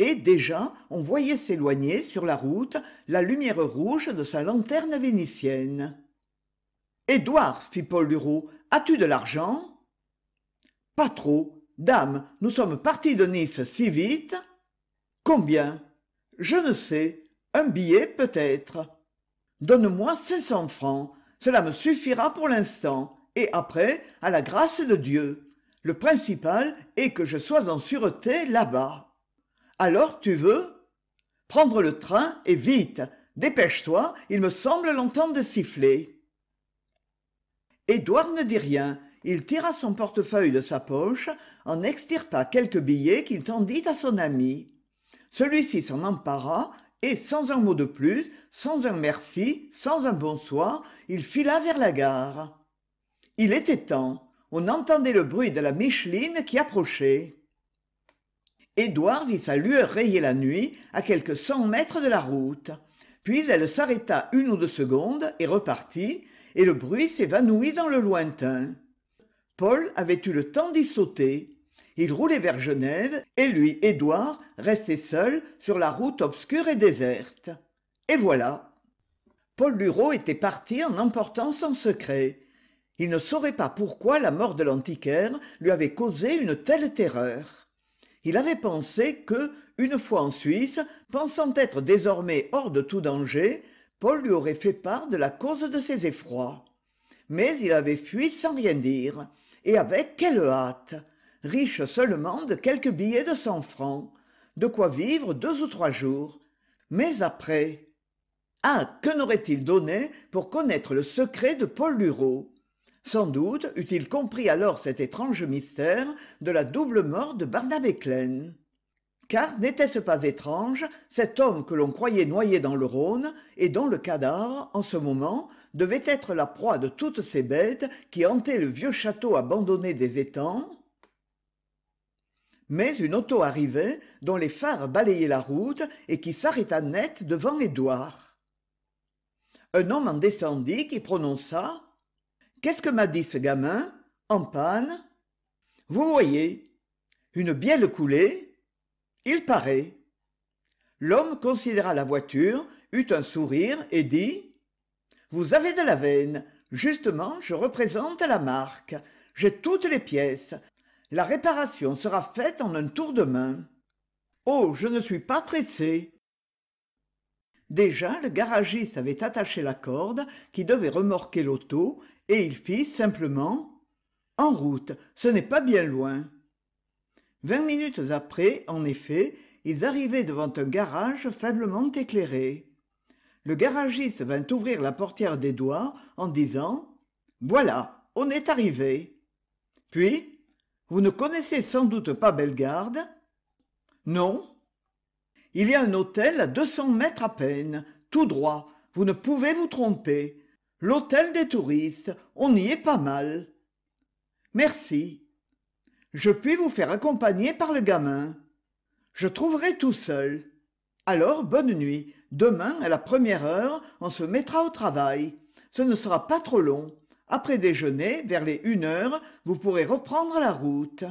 et déjà on voyait s'éloigner sur la route la lumière rouge de sa lanterne vénitienne édouard fit paul lureau as-tu de l'argent pas trop dame nous sommes partis de nice si vite combien je ne sais un billet peut-être donne-moi cinq cents francs cela me suffira pour l'instant et après à la grâce de dieu le principal est que je sois en sûreté là-bas alors tu veux prendre le train et vite dépêche-toi il me semble longtemps de siffler Édouard ne dit rien il tira son portefeuille de sa poche, en extirpa quelques billets qu'il tendit à son ami. Celui-ci s'en empara, et sans un mot de plus sans un merci sans un bonsoir il fila vers la gare il était temps on entendait le bruit de la micheline qui approchait Édouard vit sa lueur rayer la nuit à quelques cent mètres de la route puis elle s'arrêta une ou deux secondes et repartit et le bruit s'évanouit dans le lointain paul avait eu le temps d'y sauter il roulait vers genève et lui édouard restait seul sur la route obscure et déserte et voilà paul Lurot était parti en emportant son secret il ne saurait pas pourquoi la mort de l'antiquaire lui avait causé une telle terreur il avait pensé que une fois en suisse pensant être désormais hors de tout danger paul lui aurait fait part de la cause de ses effrois mais il avait fui sans rien dire et avec quelle hâte riche seulement de quelques billets de cent francs de quoi vivre deux ou trois jours mais après ah que n'aurait-il donné pour connaître le secret de paul lureau sans doute eût-il compris alors cet étrange mystère de la double mort de barnabé Klein. »« car n'était-ce pas étrange cet homme que l'on croyait noyé dans le rhône et dont le cadavre en ce moment devait être la proie de toutes ces bêtes qui hantaient le vieux château abandonné des étangs mais une auto arrivait dont les phares balayaient la route et qui s'arrêta net devant édouard un homme en descendit qui prononça qu'est-ce que m'a dit ce gamin en panne vous voyez une bielle coulée il paraît l'homme considéra la voiture eut un sourire et dit vous avez de la veine justement je représente la marque j'ai toutes les pièces la réparation sera faite en un tour de main oh je ne suis pas pressé déjà le garagiste avait attaché la corde qui devait remorquer l'auto et il fit simplement en route ce n'est pas bien loin vingt minutes après en effet ils arrivaient devant un garage faiblement éclairé le garagiste vint ouvrir la portière des doigts en disant voilà on est arrivé puis vous ne connaissez sans doute pas bellegarde non il y a un hôtel à deux cents mètres à peine tout droit vous ne pouvez vous tromper l'hôtel des touristes on y est pas mal merci je puis vous faire accompagner par le gamin je trouverai tout seul alors bonne nuit demain à la première heure on se mettra au travail ce ne sera pas trop long après déjeuner, vers les une heures, vous pourrez reprendre la route.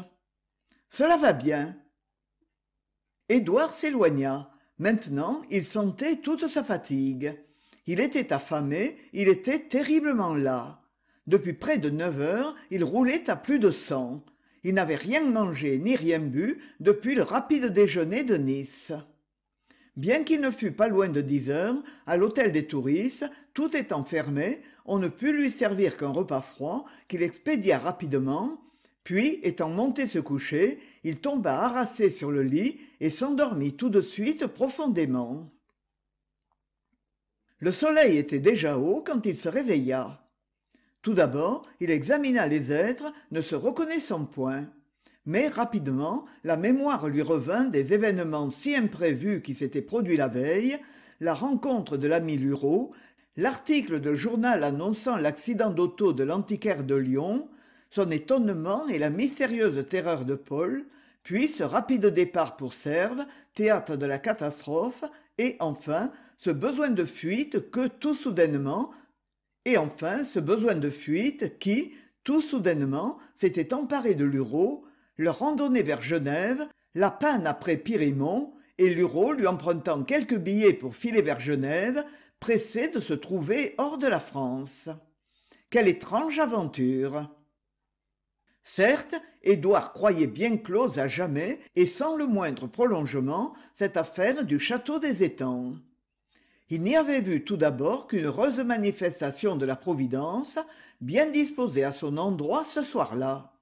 Cela va bien. Édouard s'éloigna. Maintenant, il sentait toute sa fatigue. Il était affamé, il était terriblement las. Depuis près de neuf heures, il roulait à plus de cent. Il n'avait rien mangé ni rien bu depuis le rapide déjeuner de Nice. Bien qu'il ne fût pas loin de dix heures, à l'hôtel des touristes, tout étant fermé, on ne put lui servir qu'un repas froid qu'il expédia rapidement puis étant monté se coucher il tomba harassé sur le lit et s'endormit tout de suite profondément le soleil était déjà haut quand il se réveilla tout d'abord il examina les êtres ne se reconnaissant point mais rapidement la mémoire lui revint des événements si imprévus qui s'étaient produits la veille la rencontre de l'ami Lureau, l'article de journal annonçant l'accident d'auto de l'antiquaire de lyon son étonnement et la mystérieuse terreur de paul puis ce rapide départ pour Serve, théâtre de la catastrophe et enfin ce besoin de fuite que tout soudainement et enfin ce besoin de fuite qui tout soudainement s'était emparé de Lurot, leur randonnée vers Genève, la panne après Pirimont, et Lurot lui empruntant quelques billets pour filer vers Genève, pressé de se trouver hors de la france quelle étrange aventure certes édouard croyait bien close à jamais et sans le moindre prolongement cette affaire du château des étangs il n'y avait vu tout d'abord qu'une heureuse manifestation de la providence bien disposée à son endroit ce soir-là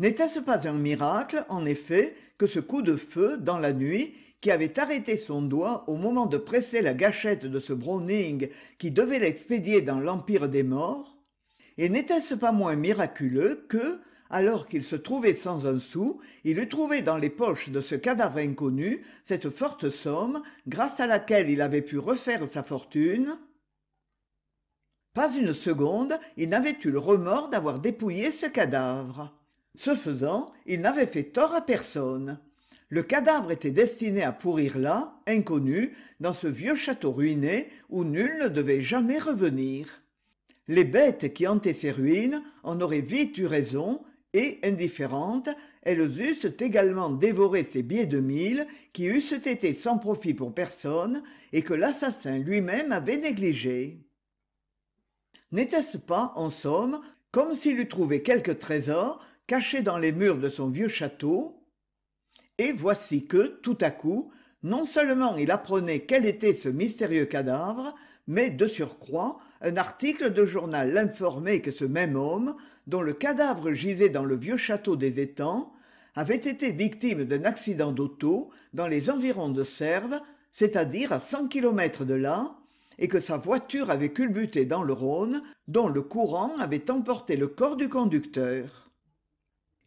n'était-ce pas un miracle en effet que ce coup de feu dans la nuit qui avait arrêté son doigt au moment de presser la gâchette de ce Browning qui devait l'expédier dans l'empire des morts et n'était-ce pas moins miraculeux que alors qu'il se trouvait sans un sou, il eût trouvé dans les poches de ce cadavre inconnu cette forte somme grâce à laquelle il avait pu refaire sa fortune Pas une seconde, il n'avait eu le remords d'avoir dépouillé ce cadavre. Ce faisant, il n'avait fait tort à personne le cadavre était destiné à pourrir là inconnu dans ce vieux château ruiné où nul ne devait jamais revenir les bêtes qui hantaient ces ruines en auraient vite eu raison et indifférentes elles eussent également dévoré ces billets de mille qui eussent été sans profit pour personne et que l'assassin lui-même avait négligé. n'était-ce pas en somme comme s'il eût trouvé quelque trésor caché dans les murs de son vieux château voici que, tout à coup, non seulement il apprenait quel était ce mystérieux cadavre, mais de surcroît, un article de journal l'informait que ce même homme, dont le cadavre gisait dans le vieux château des étangs, avait été victime d'un accident d'auto dans les environs de Serves, c'est-à-dire à 100 kilomètres de là, et que sa voiture avait culbuté dans le Rhône, dont le courant avait emporté le corps du conducteur.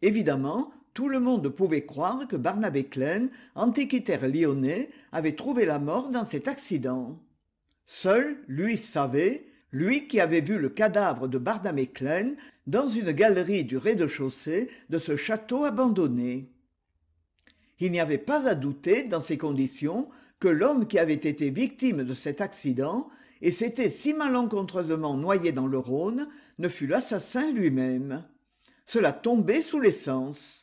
Évidemment, tout le monde pouvait croire que barnabé klein antiquitaire lyonnais avait trouvé la mort dans cet accident seul lui savait lui qui avait vu le cadavre de barnabé klein dans une galerie du rez-de-chaussée de ce château abandonné il n'y avait pas à douter dans ces conditions que l'homme qui avait été victime de cet accident et s'était si malencontreusement noyé dans le rhône ne fût l'assassin lui-même cela tombait sous l'essence.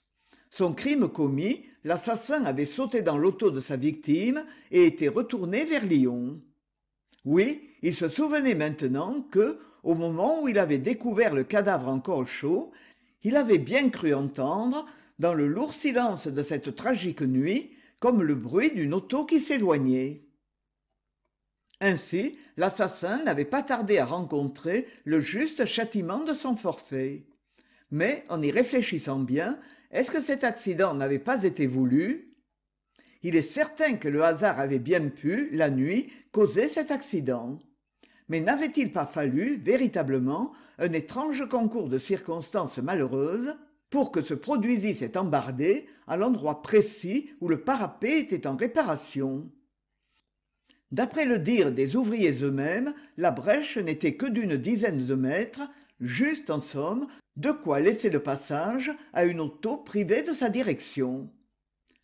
Son crime commis, l'assassin avait sauté dans l'auto de sa victime et était retourné vers Lyon. Oui, il se souvenait maintenant que, au moment où il avait découvert le cadavre encore chaud, il avait bien cru entendre, dans le lourd silence de cette tragique nuit, comme le bruit d'une auto qui s'éloignait. Ainsi, l'assassin n'avait pas tardé à rencontrer le juste châtiment de son forfait. Mais, en y réfléchissant bien, est-ce que cet accident n'avait pas été voulu Il est certain que le hasard avait bien pu, la nuit, causer cet accident. Mais n'avait-il pas fallu, véritablement, un étrange concours de circonstances malheureuses pour que se produisît cet embardé à l'endroit précis où le parapet était en réparation D'après le dire des ouvriers eux-mêmes, la brèche n'était que d'une dizaine de mètres, juste en somme de quoi laisser le passage à une auto privée de sa direction.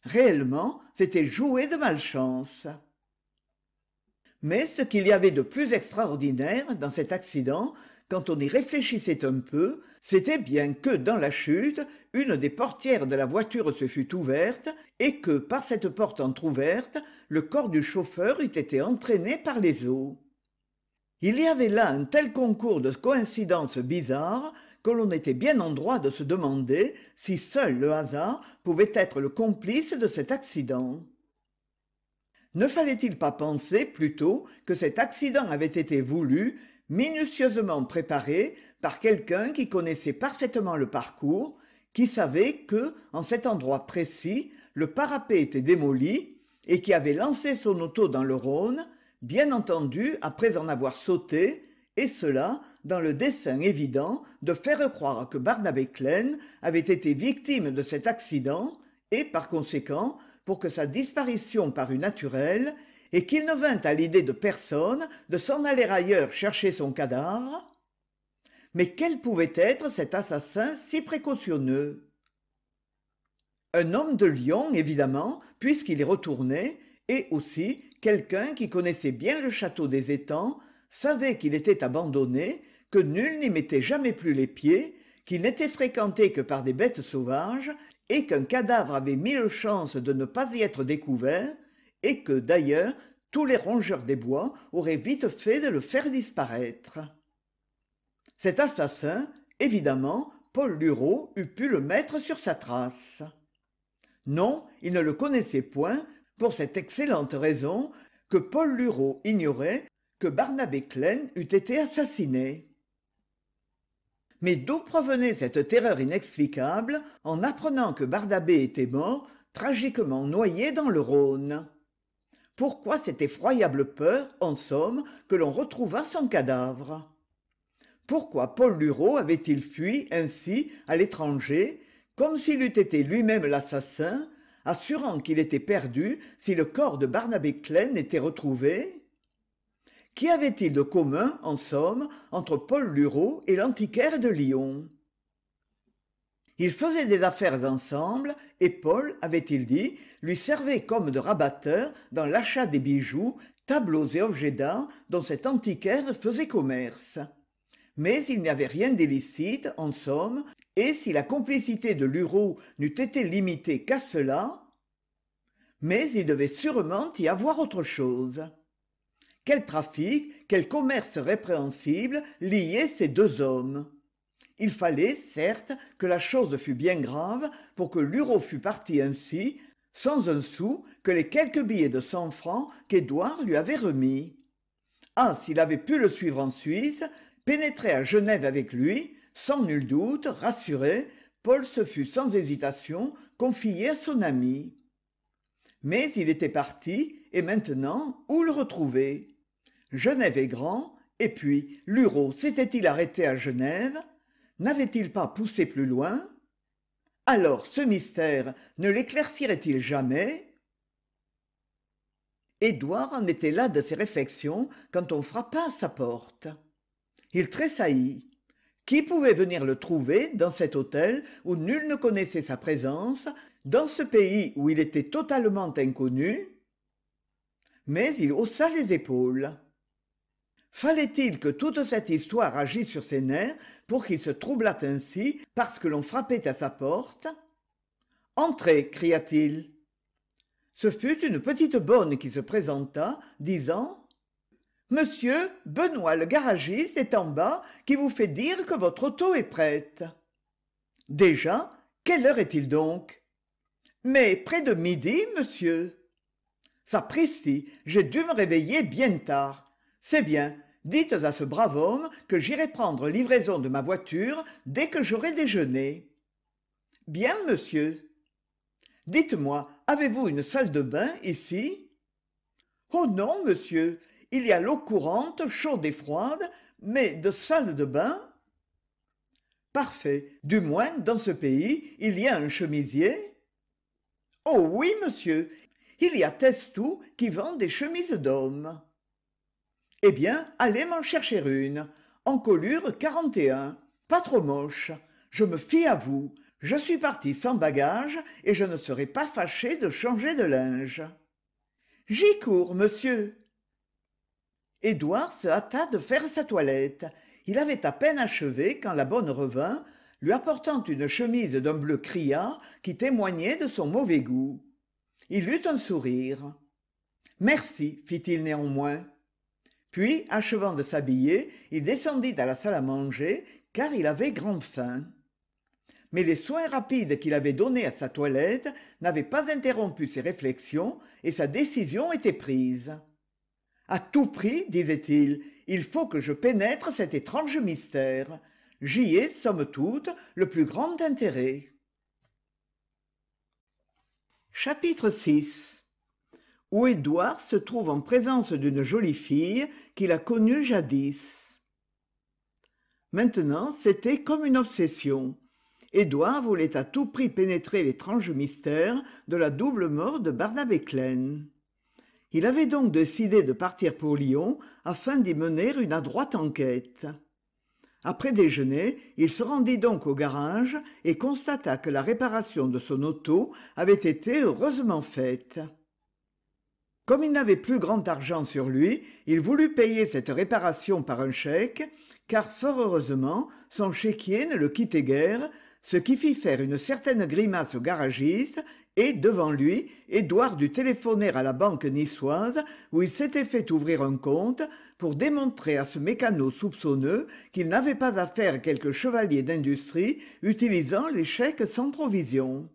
Réellement, c'était joué de malchance. Mais ce qu'il y avait de plus extraordinaire dans cet accident, quand on y réfléchissait un peu, c'était bien que dans la chute, une des portières de la voiture se fût ouverte et que par cette porte entr'ouverte, le corps du chauffeur eût été entraîné par les eaux. Il y avait là un tel concours de coïncidences bizarres que l'on était bien en droit de se demander si seul le hasard pouvait être le complice de cet accident. Ne fallait-il pas penser plutôt que cet accident avait été voulu, minutieusement préparé par quelqu'un qui connaissait parfaitement le parcours, qui savait que, en cet endroit précis, le parapet était démoli et qui avait lancé son auto dans le Rhône, bien entendu après en avoir sauté, et cela dans le dessein évident de faire croire que barnabé Klein avait été victime de cet accident et par conséquent pour que sa disparition parût naturelle et qu'il ne vînt à l'idée de personne de s'en aller ailleurs chercher son cadavre mais quel pouvait être cet assassin si précautionneux un homme de Lyon, évidemment, puisqu'il y retournait, et aussi quelqu'un qui connaissait bien le château des étangs, savait qu'il était abandonné que nul n'y mettait jamais plus les pieds qu'il n'était fréquenté que par des bêtes sauvages et qu'un cadavre avait mille chances de ne pas y être découvert et que d'ailleurs tous les rongeurs des bois auraient vite fait de le faire disparaître cet assassin évidemment paul lureau eût pu le mettre sur sa trace non il ne le connaissait point pour cette excellente raison que paul lureau ignorait que barnabé Klein eût été assassiné mais d'où provenait cette terreur inexplicable en apprenant que barnabé était mort tragiquement noyé dans le rhône pourquoi cette effroyable peur en somme que l'on retrouvât son cadavre pourquoi paul Lurot avait-il fui ainsi à l'étranger comme s'il eût été lui-même l'assassin assurant qu'il était perdu si le corps de barnabé Klein était retrouvé qu'y avait-il de commun en somme entre paul lureau et l'antiquaire de lyon ils faisaient des affaires ensemble et paul avait-il dit lui servait comme de rabatteur dans l'achat des bijoux tableaux et objets d'art dont cet antiquaire faisait commerce mais il n'y avait rien d'illicite en somme et si la complicité de lureau n'eût été limitée qu'à cela mais il devait sûrement y avoir autre chose quel trafic quel commerce répréhensible liait ces deux hommes il fallait certes que la chose fût bien grave pour que l'uro fût parti ainsi sans un sou que les quelques billets de cent francs qu'édouard lui avait remis ah s'il avait pu le suivre en suisse pénétrer à genève avec lui sans nul doute rassuré paul se fût sans hésitation confié à son ami mais il était parti et maintenant où le retrouver Genève est grand, et puis Luro s'était-il arrêté à Genève N'avait-il pas poussé plus loin Alors ce mystère ne l'éclaircirait-il jamais Édouard en était là de ses réflexions quand on frappa à sa porte. Il tressaillit. Qui pouvait venir le trouver dans cet hôtel où nul ne connaissait sa présence, dans ce pays où il était totalement inconnu Mais il haussa les épaules. Fallait-il que toute cette histoire agisse sur ses nerfs pour qu'il se troublât ainsi parce que l'on frappait à sa porte Entrez cria-t-il. Ce fut une petite bonne qui se présenta, disant Monsieur, Benoît le garagiste est en bas qui vous fait dire que votre auto est prête. Déjà, quelle heure est-il donc Mais près de midi, monsieur. Sapristi, j'ai dû me réveiller bien tard c'est bien dites à ce brave homme que j'irai prendre livraison de ma voiture dès que j'aurai déjeuné bien monsieur dites-moi avez-vous une salle de bain ici oh non monsieur il y a l'eau courante chaude et froide mais de salle de bain Parfait. Du moins, dans ce pays, il y a un chemisier Oh oui, monsieur. Il y a Testou qui vend des chemises d'hommes. Eh bien, allez m'en chercher une. En colure 41. Pas trop moche. Je me fie à vous. Je suis parti sans bagage et je ne serai pas fâché de changer de linge. J'y cours, monsieur. Édouard se hâta de faire sa toilette. Il avait à peine achevé quand la bonne revint, lui apportant une chemise d'un bleu criard qui témoignait de son mauvais goût. Il eut un sourire. Merci, fit-il néanmoins puis achevant de s'habiller il descendit à la salle à manger car il avait grande faim. mais les soins rapides qu'il avait donnés à sa toilette n'avaient pas interrompu ses réflexions et sa décision était prise à tout prix disait-il il faut que je pénètre cet étrange mystère j'y ai somme toute le plus grand intérêt chapitre 6 où Édouard se trouve en présence d'une jolie fille qu'il a connue jadis. Maintenant, c'était comme une obsession. Édouard voulait à tout prix pénétrer l'étrange mystère de la double mort de Barnabé Klein. Il avait donc décidé de partir pour Lyon afin d'y mener une adroite enquête. Après déjeuner, il se rendit donc au garage et constata que la réparation de son auto avait été heureusement faite comme il n'avait plus grand argent sur lui il voulut payer cette réparation par un chèque car fort heureusement son chéquier ne le quittait guère ce qui fit faire une certaine grimace au garagiste et devant lui édouard dut téléphoner à la banque niçoise où il s'était fait ouvrir un compte pour démontrer à ce mécano soupçonneux qu'il n'avait pas affaire à quelque chevalier d'industrie utilisant les chèques sans provision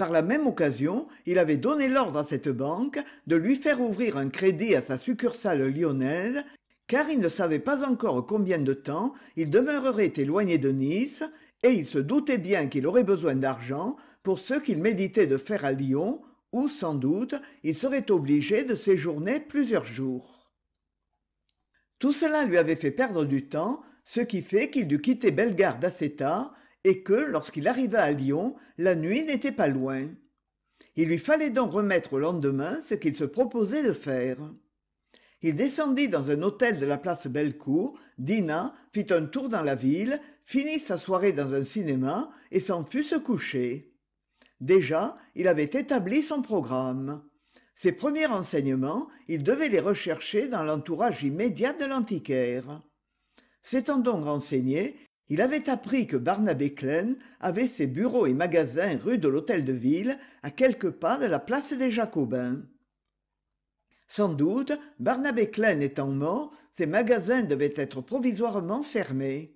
par la même occasion il avait donné l'ordre à cette banque de lui faire ouvrir un crédit à sa succursale lyonnaise car il ne savait pas encore combien de temps il demeurerait éloigné de Nice et il se doutait bien qu'il aurait besoin d'argent pour ce qu'il méditait de faire à Lyon, où, sans doute, il serait obligé de séjourner plusieurs jours. Tout cela lui avait fait perdre du temps, ce qui fait qu'il dut quitter Bellegarde assez tard et que lorsqu'il arriva à lyon la nuit n'était pas loin il lui fallait donc remettre au lendemain ce qu'il se proposait de faire il descendit dans un hôtel de la place bellecour dîna fit un tour dans la ville finit sa soirée dans un cinéma et s'en fut se coucher déjà il avait établi son programme ses premiers renseignements il devait les rechercher dans l'entourage immédiat de l'antiquaire s'étant donc renseigné il avait appris que barnabé Klein avait ses bureaux et magasins rue de l'hôtel-de-ville à quelques pas de la place des jacobins sans doute barnabé Klein étant mort ses magasins devaient être provisoirement fermés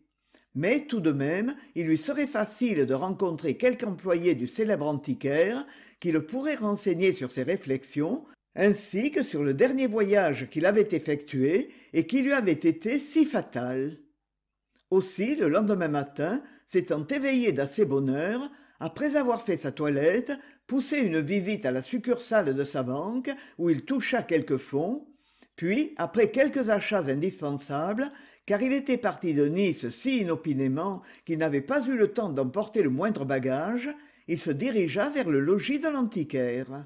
mais tout de même il lui serait facile de rencontrer quelque employé du célèbre antiquaire qui le pourrait renseigner sur ses réflexions ainsi que sur le dernier voyage qu'il avait effectué et qui lui avait été si fatal aussi le lendemain matin s'étant éveillé d'assez bonne heure après avoir fait sa toilette poussé une visite à la succursale de sa banque où il toucha quelques fonds puis après quelques achats indispensables car il était parti de Nice si inopinément qu'il n'avait pas eu le temps d'emporter le moindre bagage, il se dirigea vers le logis de l'antiquaire.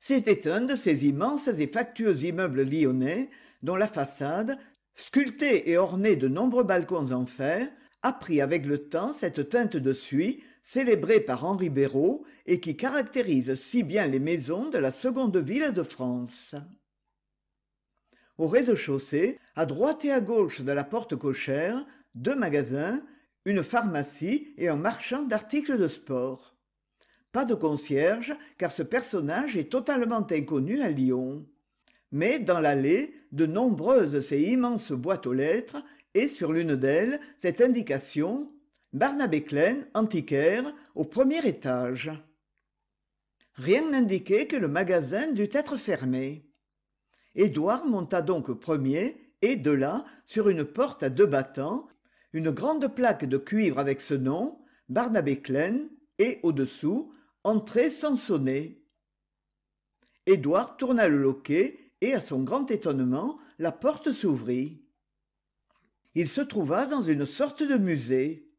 C'était un de ces immenses et factueux immeubles lyonnais dont la façade, sculpté et orné de nombreux balcons en fer a pris avec le temps cette teinte de suie célébrée par henri béraud et qui caractérise si bien les maisons de la seconde ville de france au rez-de-chaussée à droite et à gauche de la porte cochère deux magasins une pharmacie et un marchand d'articles de sport pas de concierge car ce personnage est totalement inconnu à lyon mais dans l'allée de nombreuses et immenses boîtes aux lettres et sur l'une d'elles cette indication barnabé klein antiquaire au premier étage rien n'indiquait que le magasin dût être fermé édouard monta donc premier et de là sur une porte à deux battants une grande plaque de cuivre avec ce nom barnabé klein et au-dessous entrée sans sonner édouard tourna le loquet à son grand étonnement la porte s'ouvrit il se trouva dans une sorte de musée